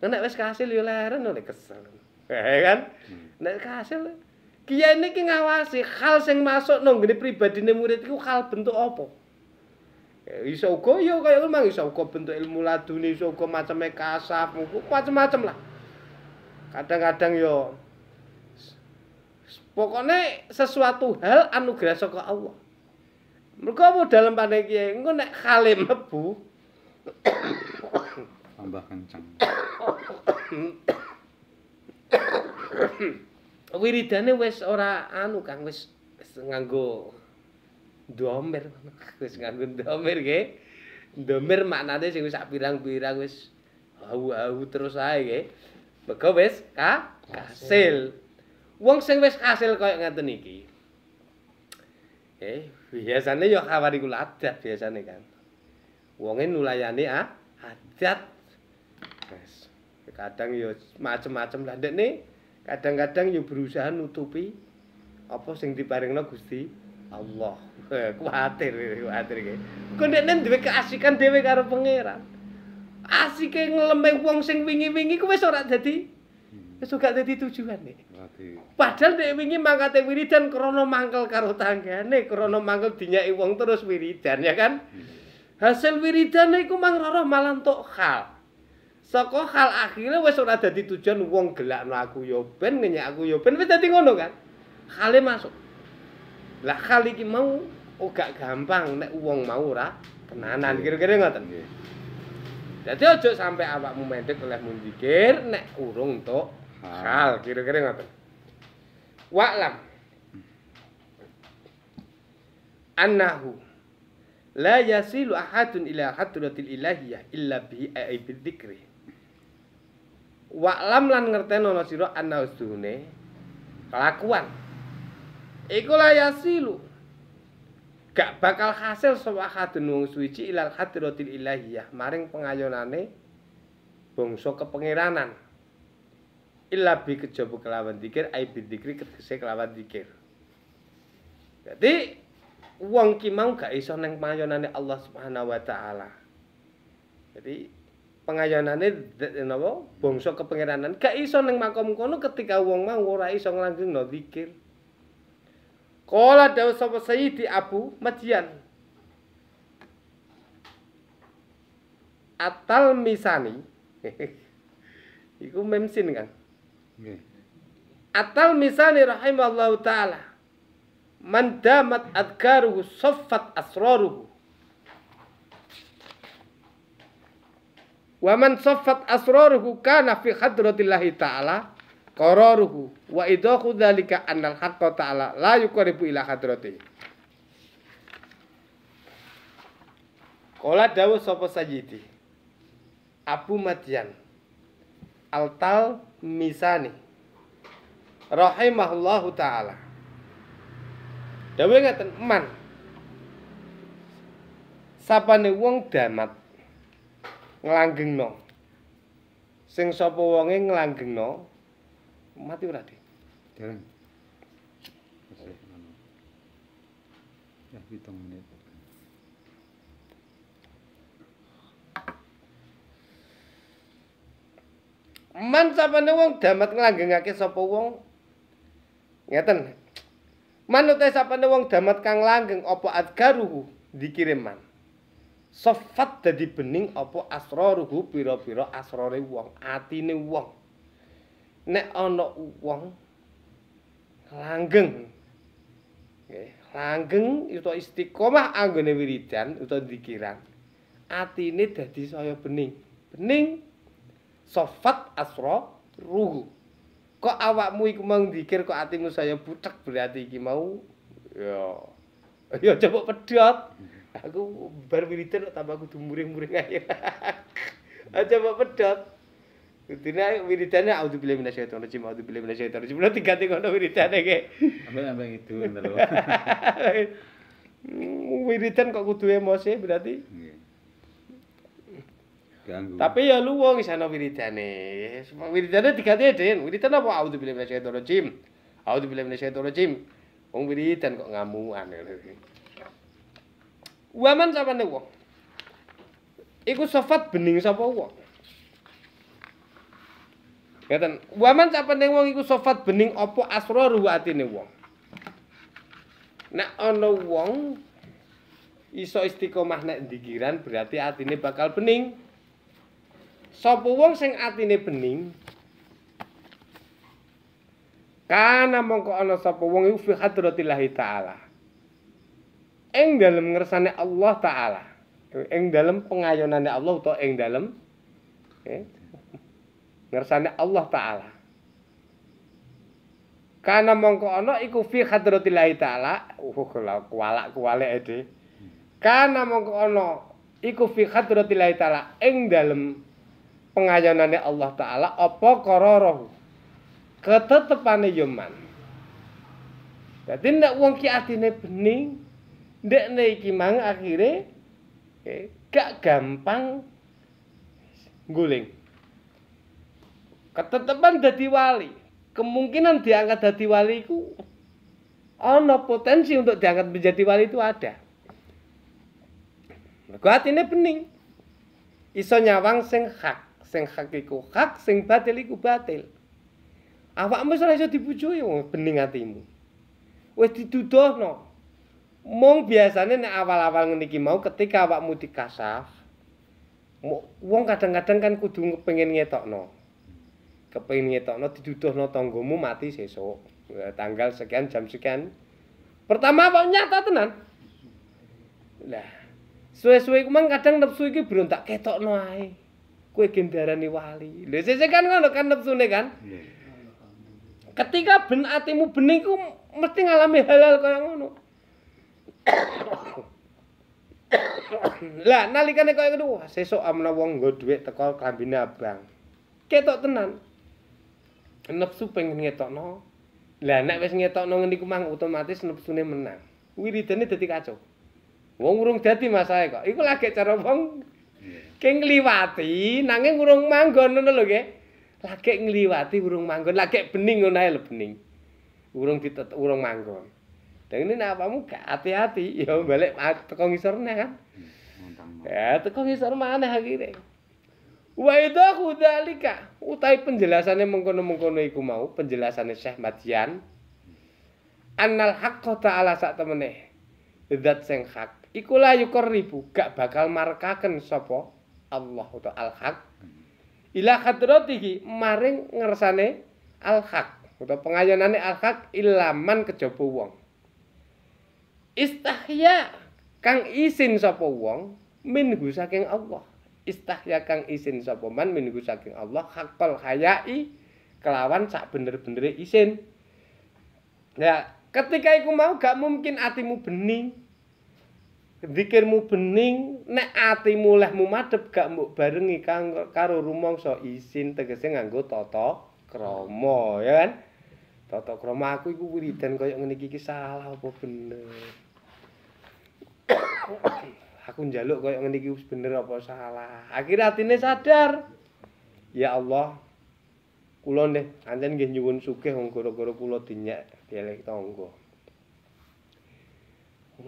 Nek wis kasil yo leren oleh kesel. Ya kan? Hmm. Nek kasil kiai niki ngawasi hal sing masuk nang ngene pribadine murid iku hal bentuk apa? Ya, iso uga yo iya, kaya mang iso uga bentuk ilmu ladune, iso uga maceme kasaf, macam-macam lah. Kadang-kadang yo pokoknya sesuatu hal anugerah saka Allah. Mergo apa dalam pandai kiai, engko nek kalem mlebu tambah kencang wiridane wis ora anu Kang wis nganggo domer wis nganggo domer ge domer maknane sing wis pirang-pirang wis hau-hau terus ae ge mega wis kasil wong sing wis kasil koyo ngaten iki eh biasane yo khawari kula adat biasane kan wonge nulayani ah adat kadang ya macem-macem lah ndekne kadang-kadang ya berusaha nutupi apa sing diparingna Gusti Allah *laughs* kuatir kuatir iki kok ndekne duwe keasikan dhewe karo pangeran asike ngleme wong sing wingi-wingi kuwi wis ora dadi wis ora dadi tujuan nek padahal nek wingi mangkate wiridan krana mangkel karo tanggane krana mangkel dinyaki wong terus wiridan ya kan hmm. Hasil wiridan niku mangroh malah entuk khal. Saka khal akhirnya wis ora dadi tujuan wong gelakno aku yoben ya ben aku yo ya ben wis ngono kan. Khale masuk. Lah hal iki mau ora oh gampang nek wong mau ora tenanan iya. kira-kira ngoten. jadi iya. ojo sampai sampe awakmu mendek oleh mundikir nek urung entuk khal kira-kira ngoten. Waklam, hmm. annahu La yasilu ahadun ila hadratil ilahiyah illa bihi ai eh, eh, bidzikri. Wa lam lan ngerteni ana sira ana usdune kelakuan. Iku la yasilu. Gak bakal hasil sapa hadun wong suci ila hadratil ilahiyah maring pengayonane bangsa kepangeranan. Illa bi kejaba kelawan dikir ai bidzikri kedese kelawan dikir. Jadi wong ki mau gak iso neng pengayonane Allah Subhanahu wa taala. Jadi pengayonane napa bangsa kepengeranan gak iso neng makom kono ketika wong mau ora iso nglanggengno zikir. Kala dawuh sapa Sayyidi Abu Madian. Atal misani. *laughs* Iku memsin kan. Atal misani rahimallahu taala. Man damat adkaruhu soffat asraruhu. Wa man soffat asraruhu kana fi khadratillahi ta'ala qararuhu wa idahu dzalika annal haqqa ta'ala la yuqaribu ila hadratihi. Kola dawu sapa sajidi. Abu Madian. Altal Misani. Rahimahullahu taala. dawe ngaten eman sapane wong damat nglanggengno sing sapa wonge nglanggengno mati ora de dereng ya 7 menit Man sapane wong damat nglanggengake sapa wong ngeten manut sapane wong damat kang langgeng apa adgaruhu dikiriman sofat dadi bening apa asraruhu pira-pira asrore wong atine wong nek ana wong langgeng nggih langgeng utawa istiqomah anggone wiridan utawa dikiran atine dadi saya bening bening sofat asraruhu kok awakmu iku mau dzikir kok atimu saya butek berarti iki mau ya ya coba pedot aku bar wiridan tambah kudu muring-muring ae *laughs* ah, coba pedot Dina wiridane auzubillahi minasyaitonir rajim auzubillahi minasyaitonir rajim nanti ganti kono wiridane ke ambil itu lho wiridan kok kudu emosi berarti iya. Tapi ya luwo wong isa wiridane. Wiridane diganti ya Den. Wiridane apa? Audu bila minasya itu lo jim. Audu bila Wong wiridane kok ngamuan. Waman sapa nih wong? Iku sofat bening sapa wong? Ngeten, waman sapa nih wong iku sofat bening apa asro ruwa ati nih wong? Nek ana wong iso istiqomah nek dikiran berarti atine bakal bening. Sopuwong wong sing atine bening kana mongko ana sapa wong iku fi hadratillahi taala. Ing dalem ngersane Allah taala. Ing dalem pengayonane Allah utawa ing dalem okay. Eh, ngersane Allah taala. Kana mongko ana iku fi hadratillahi taala. Uh kualak kualek Kana mongko ana iku fi hadratillahi taala ing dalem pengayonane Allah taala apa kororohu Ketetepannya yuman Jadi tidak nek wong ki atine bening ndekne iki mang akhirnya okay, gak gampang guling ketetepan jadi wali kemungkinan diangkat jadi wali ku Ono potensi untuk diangkat menjadi wali itu ada mergo atine bening iso nyawang sing hak sing hak iku hak, sing batil iku batil. Awakmu ora iso dibujui wong bening atimu. Wis didudohno. Mong biasane nek awal-awal ngene iki mau ketika awakmu dikasaf, wong kadang-kadang kan kudu kepengin ngetokno. Kepengin ngetokno diduduhno tanggamu mati sesuk. Ya, tanggal sekian jam sekian. Pertama awak nyata tenan. Lah, suwe-suwe ku kadang nepsu iki berontak ketokno ae. kue gendarani wali. Lho, sese kan ngono kan nepsune kan? Ketika ben atimu bening ku mesti ngalami halal kaya ngono. Lah, nalikane kaya ngono, sesuk amna wong nggo dhuwit teko klambine abang. Ketok tenan. Nepsu pengen ngetokno. Lah nek wis ngetokno ngene iku mang otomatis nepsune menang. Wiridane dadi kacau. Wong urung dadi masae kok. Iku lagi cara wong ke ngliwati nanging urung manggon ngono lho nggih lagek ngliwati urung manggon lagek bening ngono ae bening urung ditet urung manggon dan ini napamu gak hati-hati ya balik teko ngisor neh kan hmm, ya teko ngisor mana akhirnya wa idza khudzalika utai penjelasane mengkono-mengkono iku mau penjelasane Syekh Madian annal haqqa ta'ala sak temene zat sing hak iku la yukur ribu gak bakal markaken sapa Allah atau al-haq ila hadratihi maring ngersane al-haq utawa pengayonane al-haq ilaman kejaba wong istahya kang isin sapa wong minhu saking Allah istahya kang isin sapa man minhu saking Allah haqqal hayai kelawan sak bener bener isin ya ketika iku mau gak mungkin atimu bening zikirmu bening nek atimu lehmu madhep gak mbok barengi karo rumangsa isin tegese nganggo tata krama ya kan tata krama aku iku wiridan koyo ngene iki salah apa bener aku njaluk koyo ngene iki bener apa salah akhir atine sadar ya Allah kula nggih anjen nggih nyuwun sugih wong gara-gara kula dinyek dialek tangga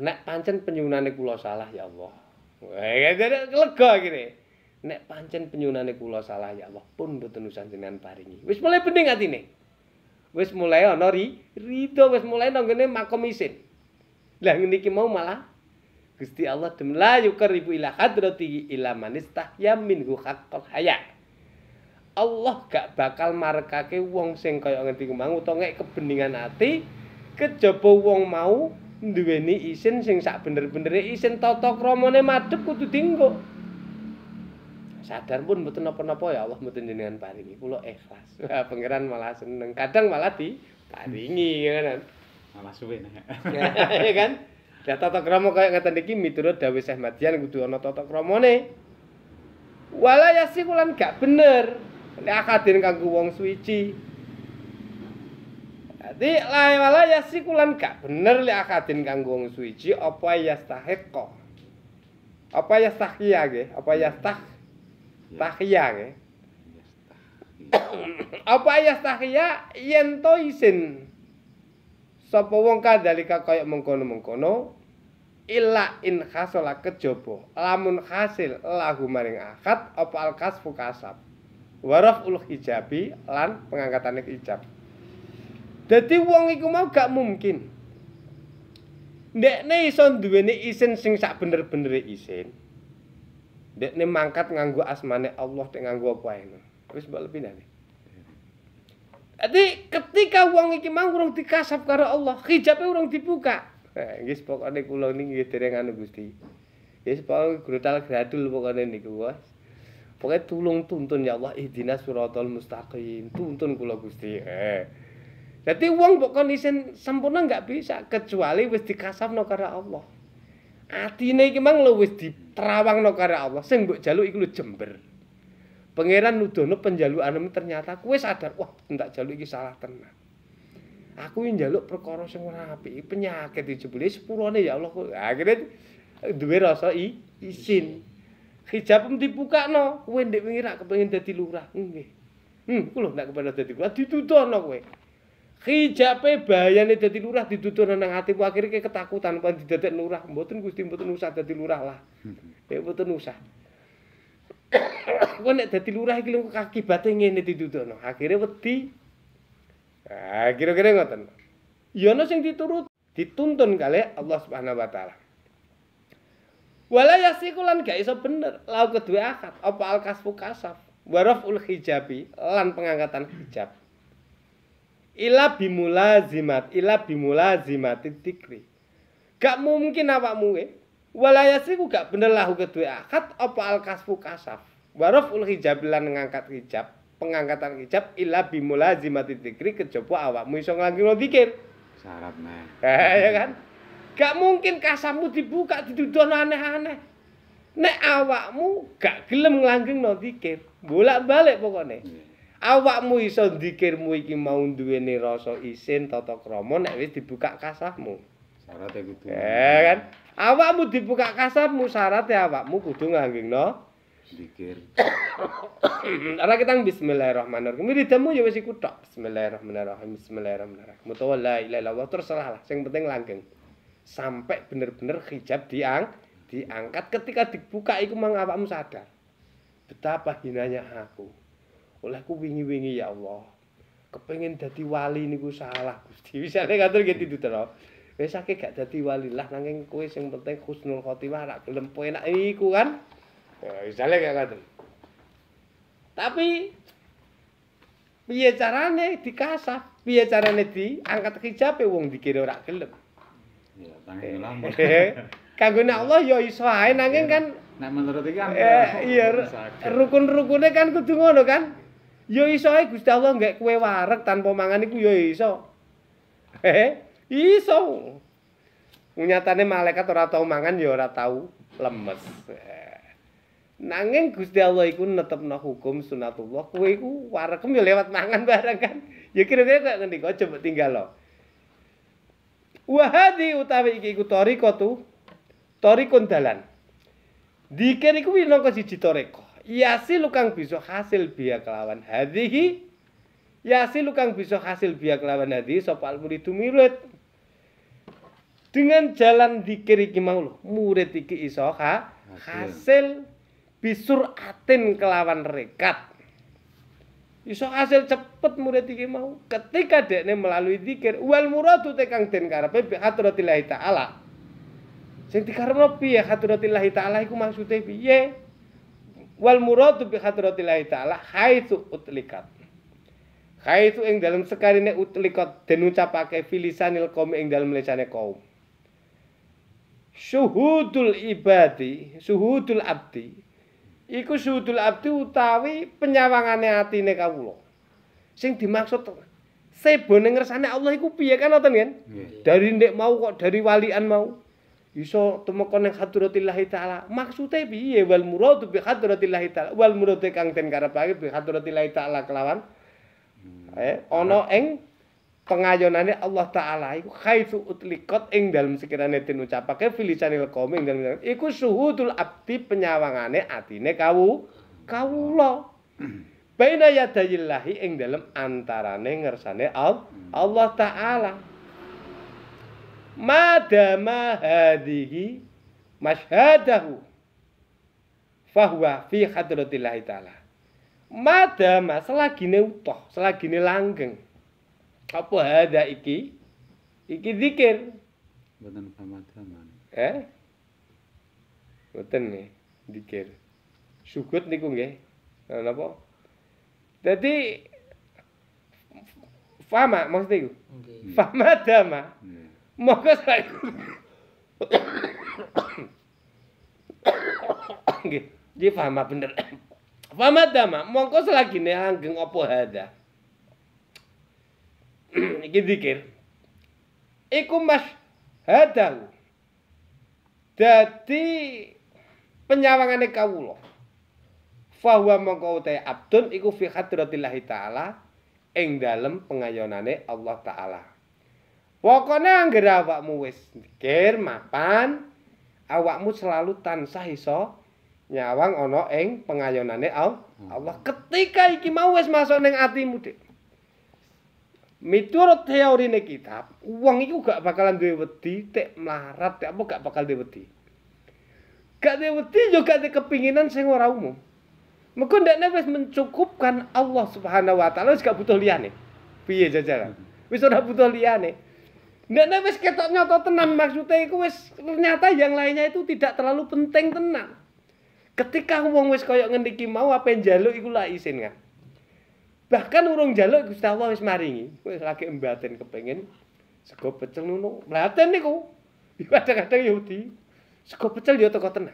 nek pancen penyunane kula salah ya Allah. Eh, lega gini. Nek pancen penyunane kula salah ya Allah, pun mboten usah jenengan paringi. Wis mulai bening atine. Wis mulai ana ri, rido wis mulai nanggone makom isin. Lah niki mau malah Gusti Allah dem la yukarribu ila hadrati ila manistahya minhu haqqal haya. Allah gak bakal marekake wong sing kaya ngendi kemang utawa kebeningan ati kejaba wong mau duweni isin sing sak bener-bener isin tata kramane madhep kudu dienggo. Sadar pun mboten napa-napa ya Allah mboten jenengan paringi kula ikhlas. Wah, *laughs* pangeran malah seneng. Kadang malah di paringi ya kan. Malah suwe nek. *laughs* Ya kan? Ya tata krama kaya ngaten iki miturut dawuh Syekh Madian kudu ana tata kramane. Wala ya gak bener. Nek akadin kanggo wong suci, Dadi lae wala yasikulan gak bener li akadin kanggo wong suci apa yastahiqqa. Apa yastahiya ge? Apa stah tahiya ge? apa yastahiya yen to isin. Sapa wong kadalika kaya mengkono-mengkono illa in khasola kejaba lamun hasil lahu maring akad apa al kasfu kasab waraf ul hijabi lan pengangkatane hijab jadi wong iku mau gak mungkin. Ndekne iso duweni isin sing sak bener-benere isin. Ndekne mangkat nganggu asmane Allah tek nganggo apa ae. lebih mbok lepinane. Jadi ketika wong iki mau urung dikasap karo Allah, hijabe urung dibuka. Eh, nggih pokoke kula niki gitu dereng anu Gusti. Wis pokoke grutal gradul pokoke nih wis. Pokai tulung tuntun ya Allah ihdinas siratal mustaqim. Tuntun kulo Gusti. Eh. Jadi uang mbok kondisi sempurna nggak bisa kecuali wis dikasafno karena Allah. Atine iki memang lo wis diterawangno karena Allah. Seng buat jaluk iku jember. Pangeran nudono anu ternyata kue sadar, wah tidak jaluk iki salah tenan. Aku yang jaluk perkara sing rapi apik, penyakit dijebule sepurone ya Allah. Akhirnya duwe rasa i, isin. Hijab dibukakno, kowe ndek wingi pengira kepengin dadi lurah. Nggih. Hmm, kulo ndak kepengin dadi lurah, ditudono kue. Kijape bayane dadi lurah ditutur nang atimu akhire ketakutan kan didadek lurah. Mboten Gusti mboten usah dadi lurah lah. Hmm. Nek mboten usah. Kuwi nek dadi lurah iki lho akibate ngene dituturno. Akhire wedi. Ah kira-kira ngoten. Ya ana sing diturut dituntun kali ya Allah Subhanahu wa taala. Wala yasiku lan gak iso bener lau kedua akad apa al kasfu kasaf ul hijabi lan pengangkatan hijab. Ila bimula zimat, ila bimula zimat dikri. Gak mungkin awakmu we. Eh. Walayasiku gak bener lahu kedua akad apa al kasfu kasaf. Waraf hijab hijabilan ngangkat hijab, pengangkatan hijab ila bimula zimat dikri kejaba awakmu iso nglanggengno dikir. Syarat nah. ya kan? Gak mungkin kasamu dibuka diduduh aneh-aneh. Nek awakmu gak gelem nglanggengno dikir, bolak-balik pokoknya. Yeah awakmu iso dzikirmu iki mau duweni rasa isin tata krama nek wis dibuka kasahmu syaratnya kudu eh kan awakmu dibuka kasahmu syaratnya awakmu kudu nganggengno dzikir *coughs* ora kita bismillahirrahmanirrahim wiridmu ya wis iku tok bismillahirrahmanirrahim bismillahirrahmanirrahim mutawalla ila illallah terus lah. sing penting langgeng sampai bener-bener hijab diang diangkat ketika dibuka iku mang awakmu sadar betapa hinanya aku olehku wingi-wingi ya Allah kepengen jadi wali niku salah Gusti wisane ngatur gitu terus, biasa akeh gak jadi wali lah nanging kue yang penting khusnul khotimah rak enak ini iku kan bisa ya, nih gak ngatur tapi piye carane dikasah di carane diangkat ya wong dikira rak gelem ya tangi eh, eh, Allah ya iso ae nanging kan nek menurut iki kan iya rukun-rukune kan kudu ngono kan Ya iso ae Gusti Allah nggak kue wareg tanpa mangan iku ya iso. Eh, iso. Nyatane malaikat ora tau mangan ya ora tau lemes. Eh. Nanging Gusti Allah iku netepno hukum sunatullah kowe iku warekem ya lewat mangan barang kan. Ya kira-kira kok ngendika coba tinggal lo. Wa hadi utawi iki iku toriko tu. Torikon dalan. Dikir iku minangka siji toriko yasilu kang bisa hasil biya kelawan hadihi yasilu kang bisa hasil biya kelawan hadihi sapa itu muridu murid dengan jalan dikir iki mau murid iki iso ha, hasil bisur atin kelawan rekat iso hasil cepet murid iki mau ketika dekne melalui dikir wal muradu te kang den karepe bi hadratillah taala sing dikarepno piye hadratillah taala iku maksude piye wal muradu bi hadratillahi ta'ala haitsu utlikat haitsu ing dalem sekarine utlikat den ucapake filisanil qaum ing dalem lisane kaum Suhudul ibadi, suhudul abdi. Iku suhudul abdi utawi penyawangane atine kawula. Sing dimaksud sebone ngersane Allah iku piye kan noten kan? Dari ndek mau kok dari walian mau. iso temeka ning hadratillahi taala maksude piye wal muradu bi hadratillahi taala wal murade kang ten karepake bi hadratillahi taala kelawan hmm. eh ana ing pengayonane Allah taala iku khaitsu utlikot ing dalem sekirane den ucapake filisanil qoming dalem iku suhudul abdi penyawangane atine kawu kawula hmm. baina yadayillahi ing dalem antaraning ngersane hmm. Allah taala madama hadhihi masyhadahu, fahuwa fi hadratillahi taala madama neutoh, utuh ne langgeng apa hada iki iki zikir boten pamadama eh boten nih zikir Sugut niku nggih napa dadi fama maksud iku Fama famadama yeah. Maka saya Nggih, di paham bener. Paham ta, Mak? Mongko selagi ne langgeng apa hada. Iki dikir. Iku Mas hadang. Dadi penyawangane kawula. Fa huwa mongko utahe abdun iku fi hadratillah taala ing dalem pengayonane Allah taala. Pokoknya anggere awakmu wis mikir mapan, awakmu selalu tansah iso nyawang ana ing pengayonane Allah. Hmm. Ketika iki mau wis masuk ning atimu, Dik. Miturut ne kitab, uang itu gak bakalan duwe wedi, tek melarat, tek apa gak bakal duwe wedi. Gak duwe wedi juga gak kepinginan sing ora umum. Mergo ndekne wis mencukupkan Allah Subhanahu wa taala wis gak butuh liyane. Piye jajaran? Hmm. Wis ora butuh liyane nggak nek wis ketok nyoto tenan maksudnya itu wis ternyata yang lainnya itu tidak terlalu penting tenan. Ketika wong wis koyok ngendiki mau apa yang jaluk iku izin isin kan. Bahkan urung jaluk Gusti Allah wis maringi, wis lagi embaten kepengin sego pecel ngono. Mlaten niku. Ya kadang-kadang Yahudi sego pecel ya teko tenan.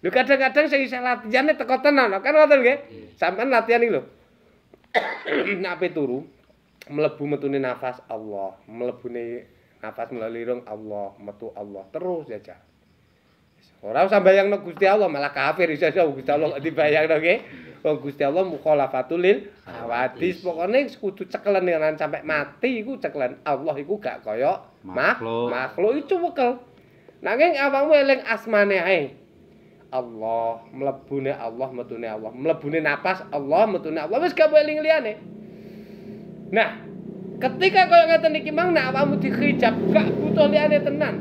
Lho kadang-kadang sing isih latihane ya teko tenan, kan ngoten nggih. Iya. Sampeyan latihan iki lho. *coughs* Nape turu, melebu metune nafas Allah melebune nafas melalui rong Allah metu Allah terus aja Orang usah nunggu Gusti Allah malah kafir bisa iso Gusti Allah bayang dong nggih wong Gusti Allah mukhalafatul lil awadis pokokne kudu cekelen dengan sampai mati iku ceklen Allah iku gak kaya makhluk makhluk itu wekel nanging awakmu eling asmane ae Allah mlebune Allah metune Allah mlebune napas Allah metune Allah wis gak eling liyane Nah, ketika kau ngata niki mang, nah awamu dihijab, gak butuh liane tenan.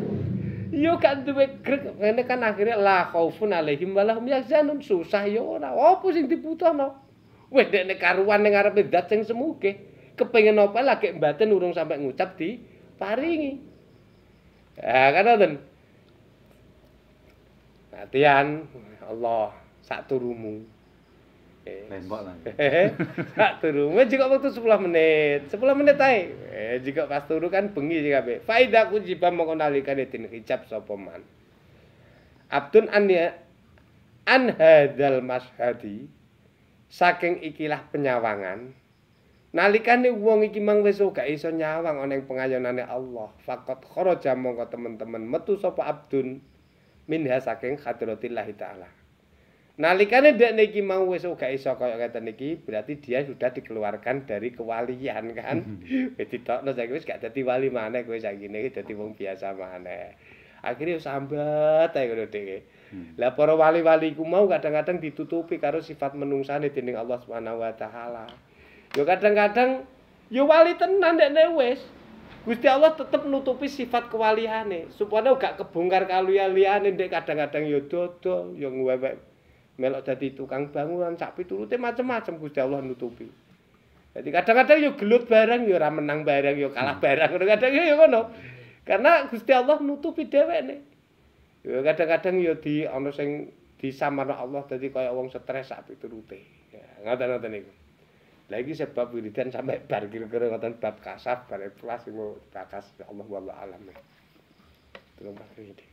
Yo gak duwe grek ngene kan akhirnya la khaufun alaihim wa lahum yahzanun susah yo apa opo sing dibutuhno. Wis nek nek karuan ning arepe dat sing semuge kepengen opo lagi mbaten urung sampai ngucap di paringi. Ya kan ngoten. Latihan Allah sak turumu. Eh. Lembok lah. Eh, tak turu. Me juga waktu 10 menit. 10 menit ae. Eh, jika pas turu kan bengi jika be. Faida kujiba mongko nalika netin hijab sapa man. Abdun an ya, an hadzal mashadi saking ikilah penyawangan nalikane wong iki mang wis gak iso nyawang ana ing pengayonane Allah Fakot kharaja mongko teman-teman metu sapa abdun minha saking hadratillah taala Nalikane dek niki mau wis ora iso kaya ngeten iki, berarti dia sudah dikeluarkan dari kewalian kan. Mhm. Ditokno saiki wis gak dadi wali maneh kowe sakjane dadi wong biasa maneh. Akhire sambat ae ngono dek. Hmm. Lah para wali-wali ku mau kadang-kadang ditutupi karo sifat menungsane dening Allah Subhanahu wa taala. Yo kadang-kadang yo wali tenan dek wis Gusti Allah tetep nutupi sifat kewaliane. Supaya gak kebongkar kaluya liane dek kadang-kadang yo dodol, yo ngwewek melok jadi tukang bangunan sapi, pitulute macam-macam. Gusti Allah nutupi. Jadi kadang-kadang yo gelut barang yo ora bareng barang yo kalah hmm. barang kadang kadang yo ngono. Karena Gusti Allah nutupi nih Yo kadang-kadang yo di ana sing disamarno Allah jadi kaya uang stres sak turute. Ya, ngoten-ngoten niku. Lah iki sebab wiridan sampai bar kira-kira ngoten bab kasar bar ikhlas sing bakas ya Allah wallahu alam. Terima kasih.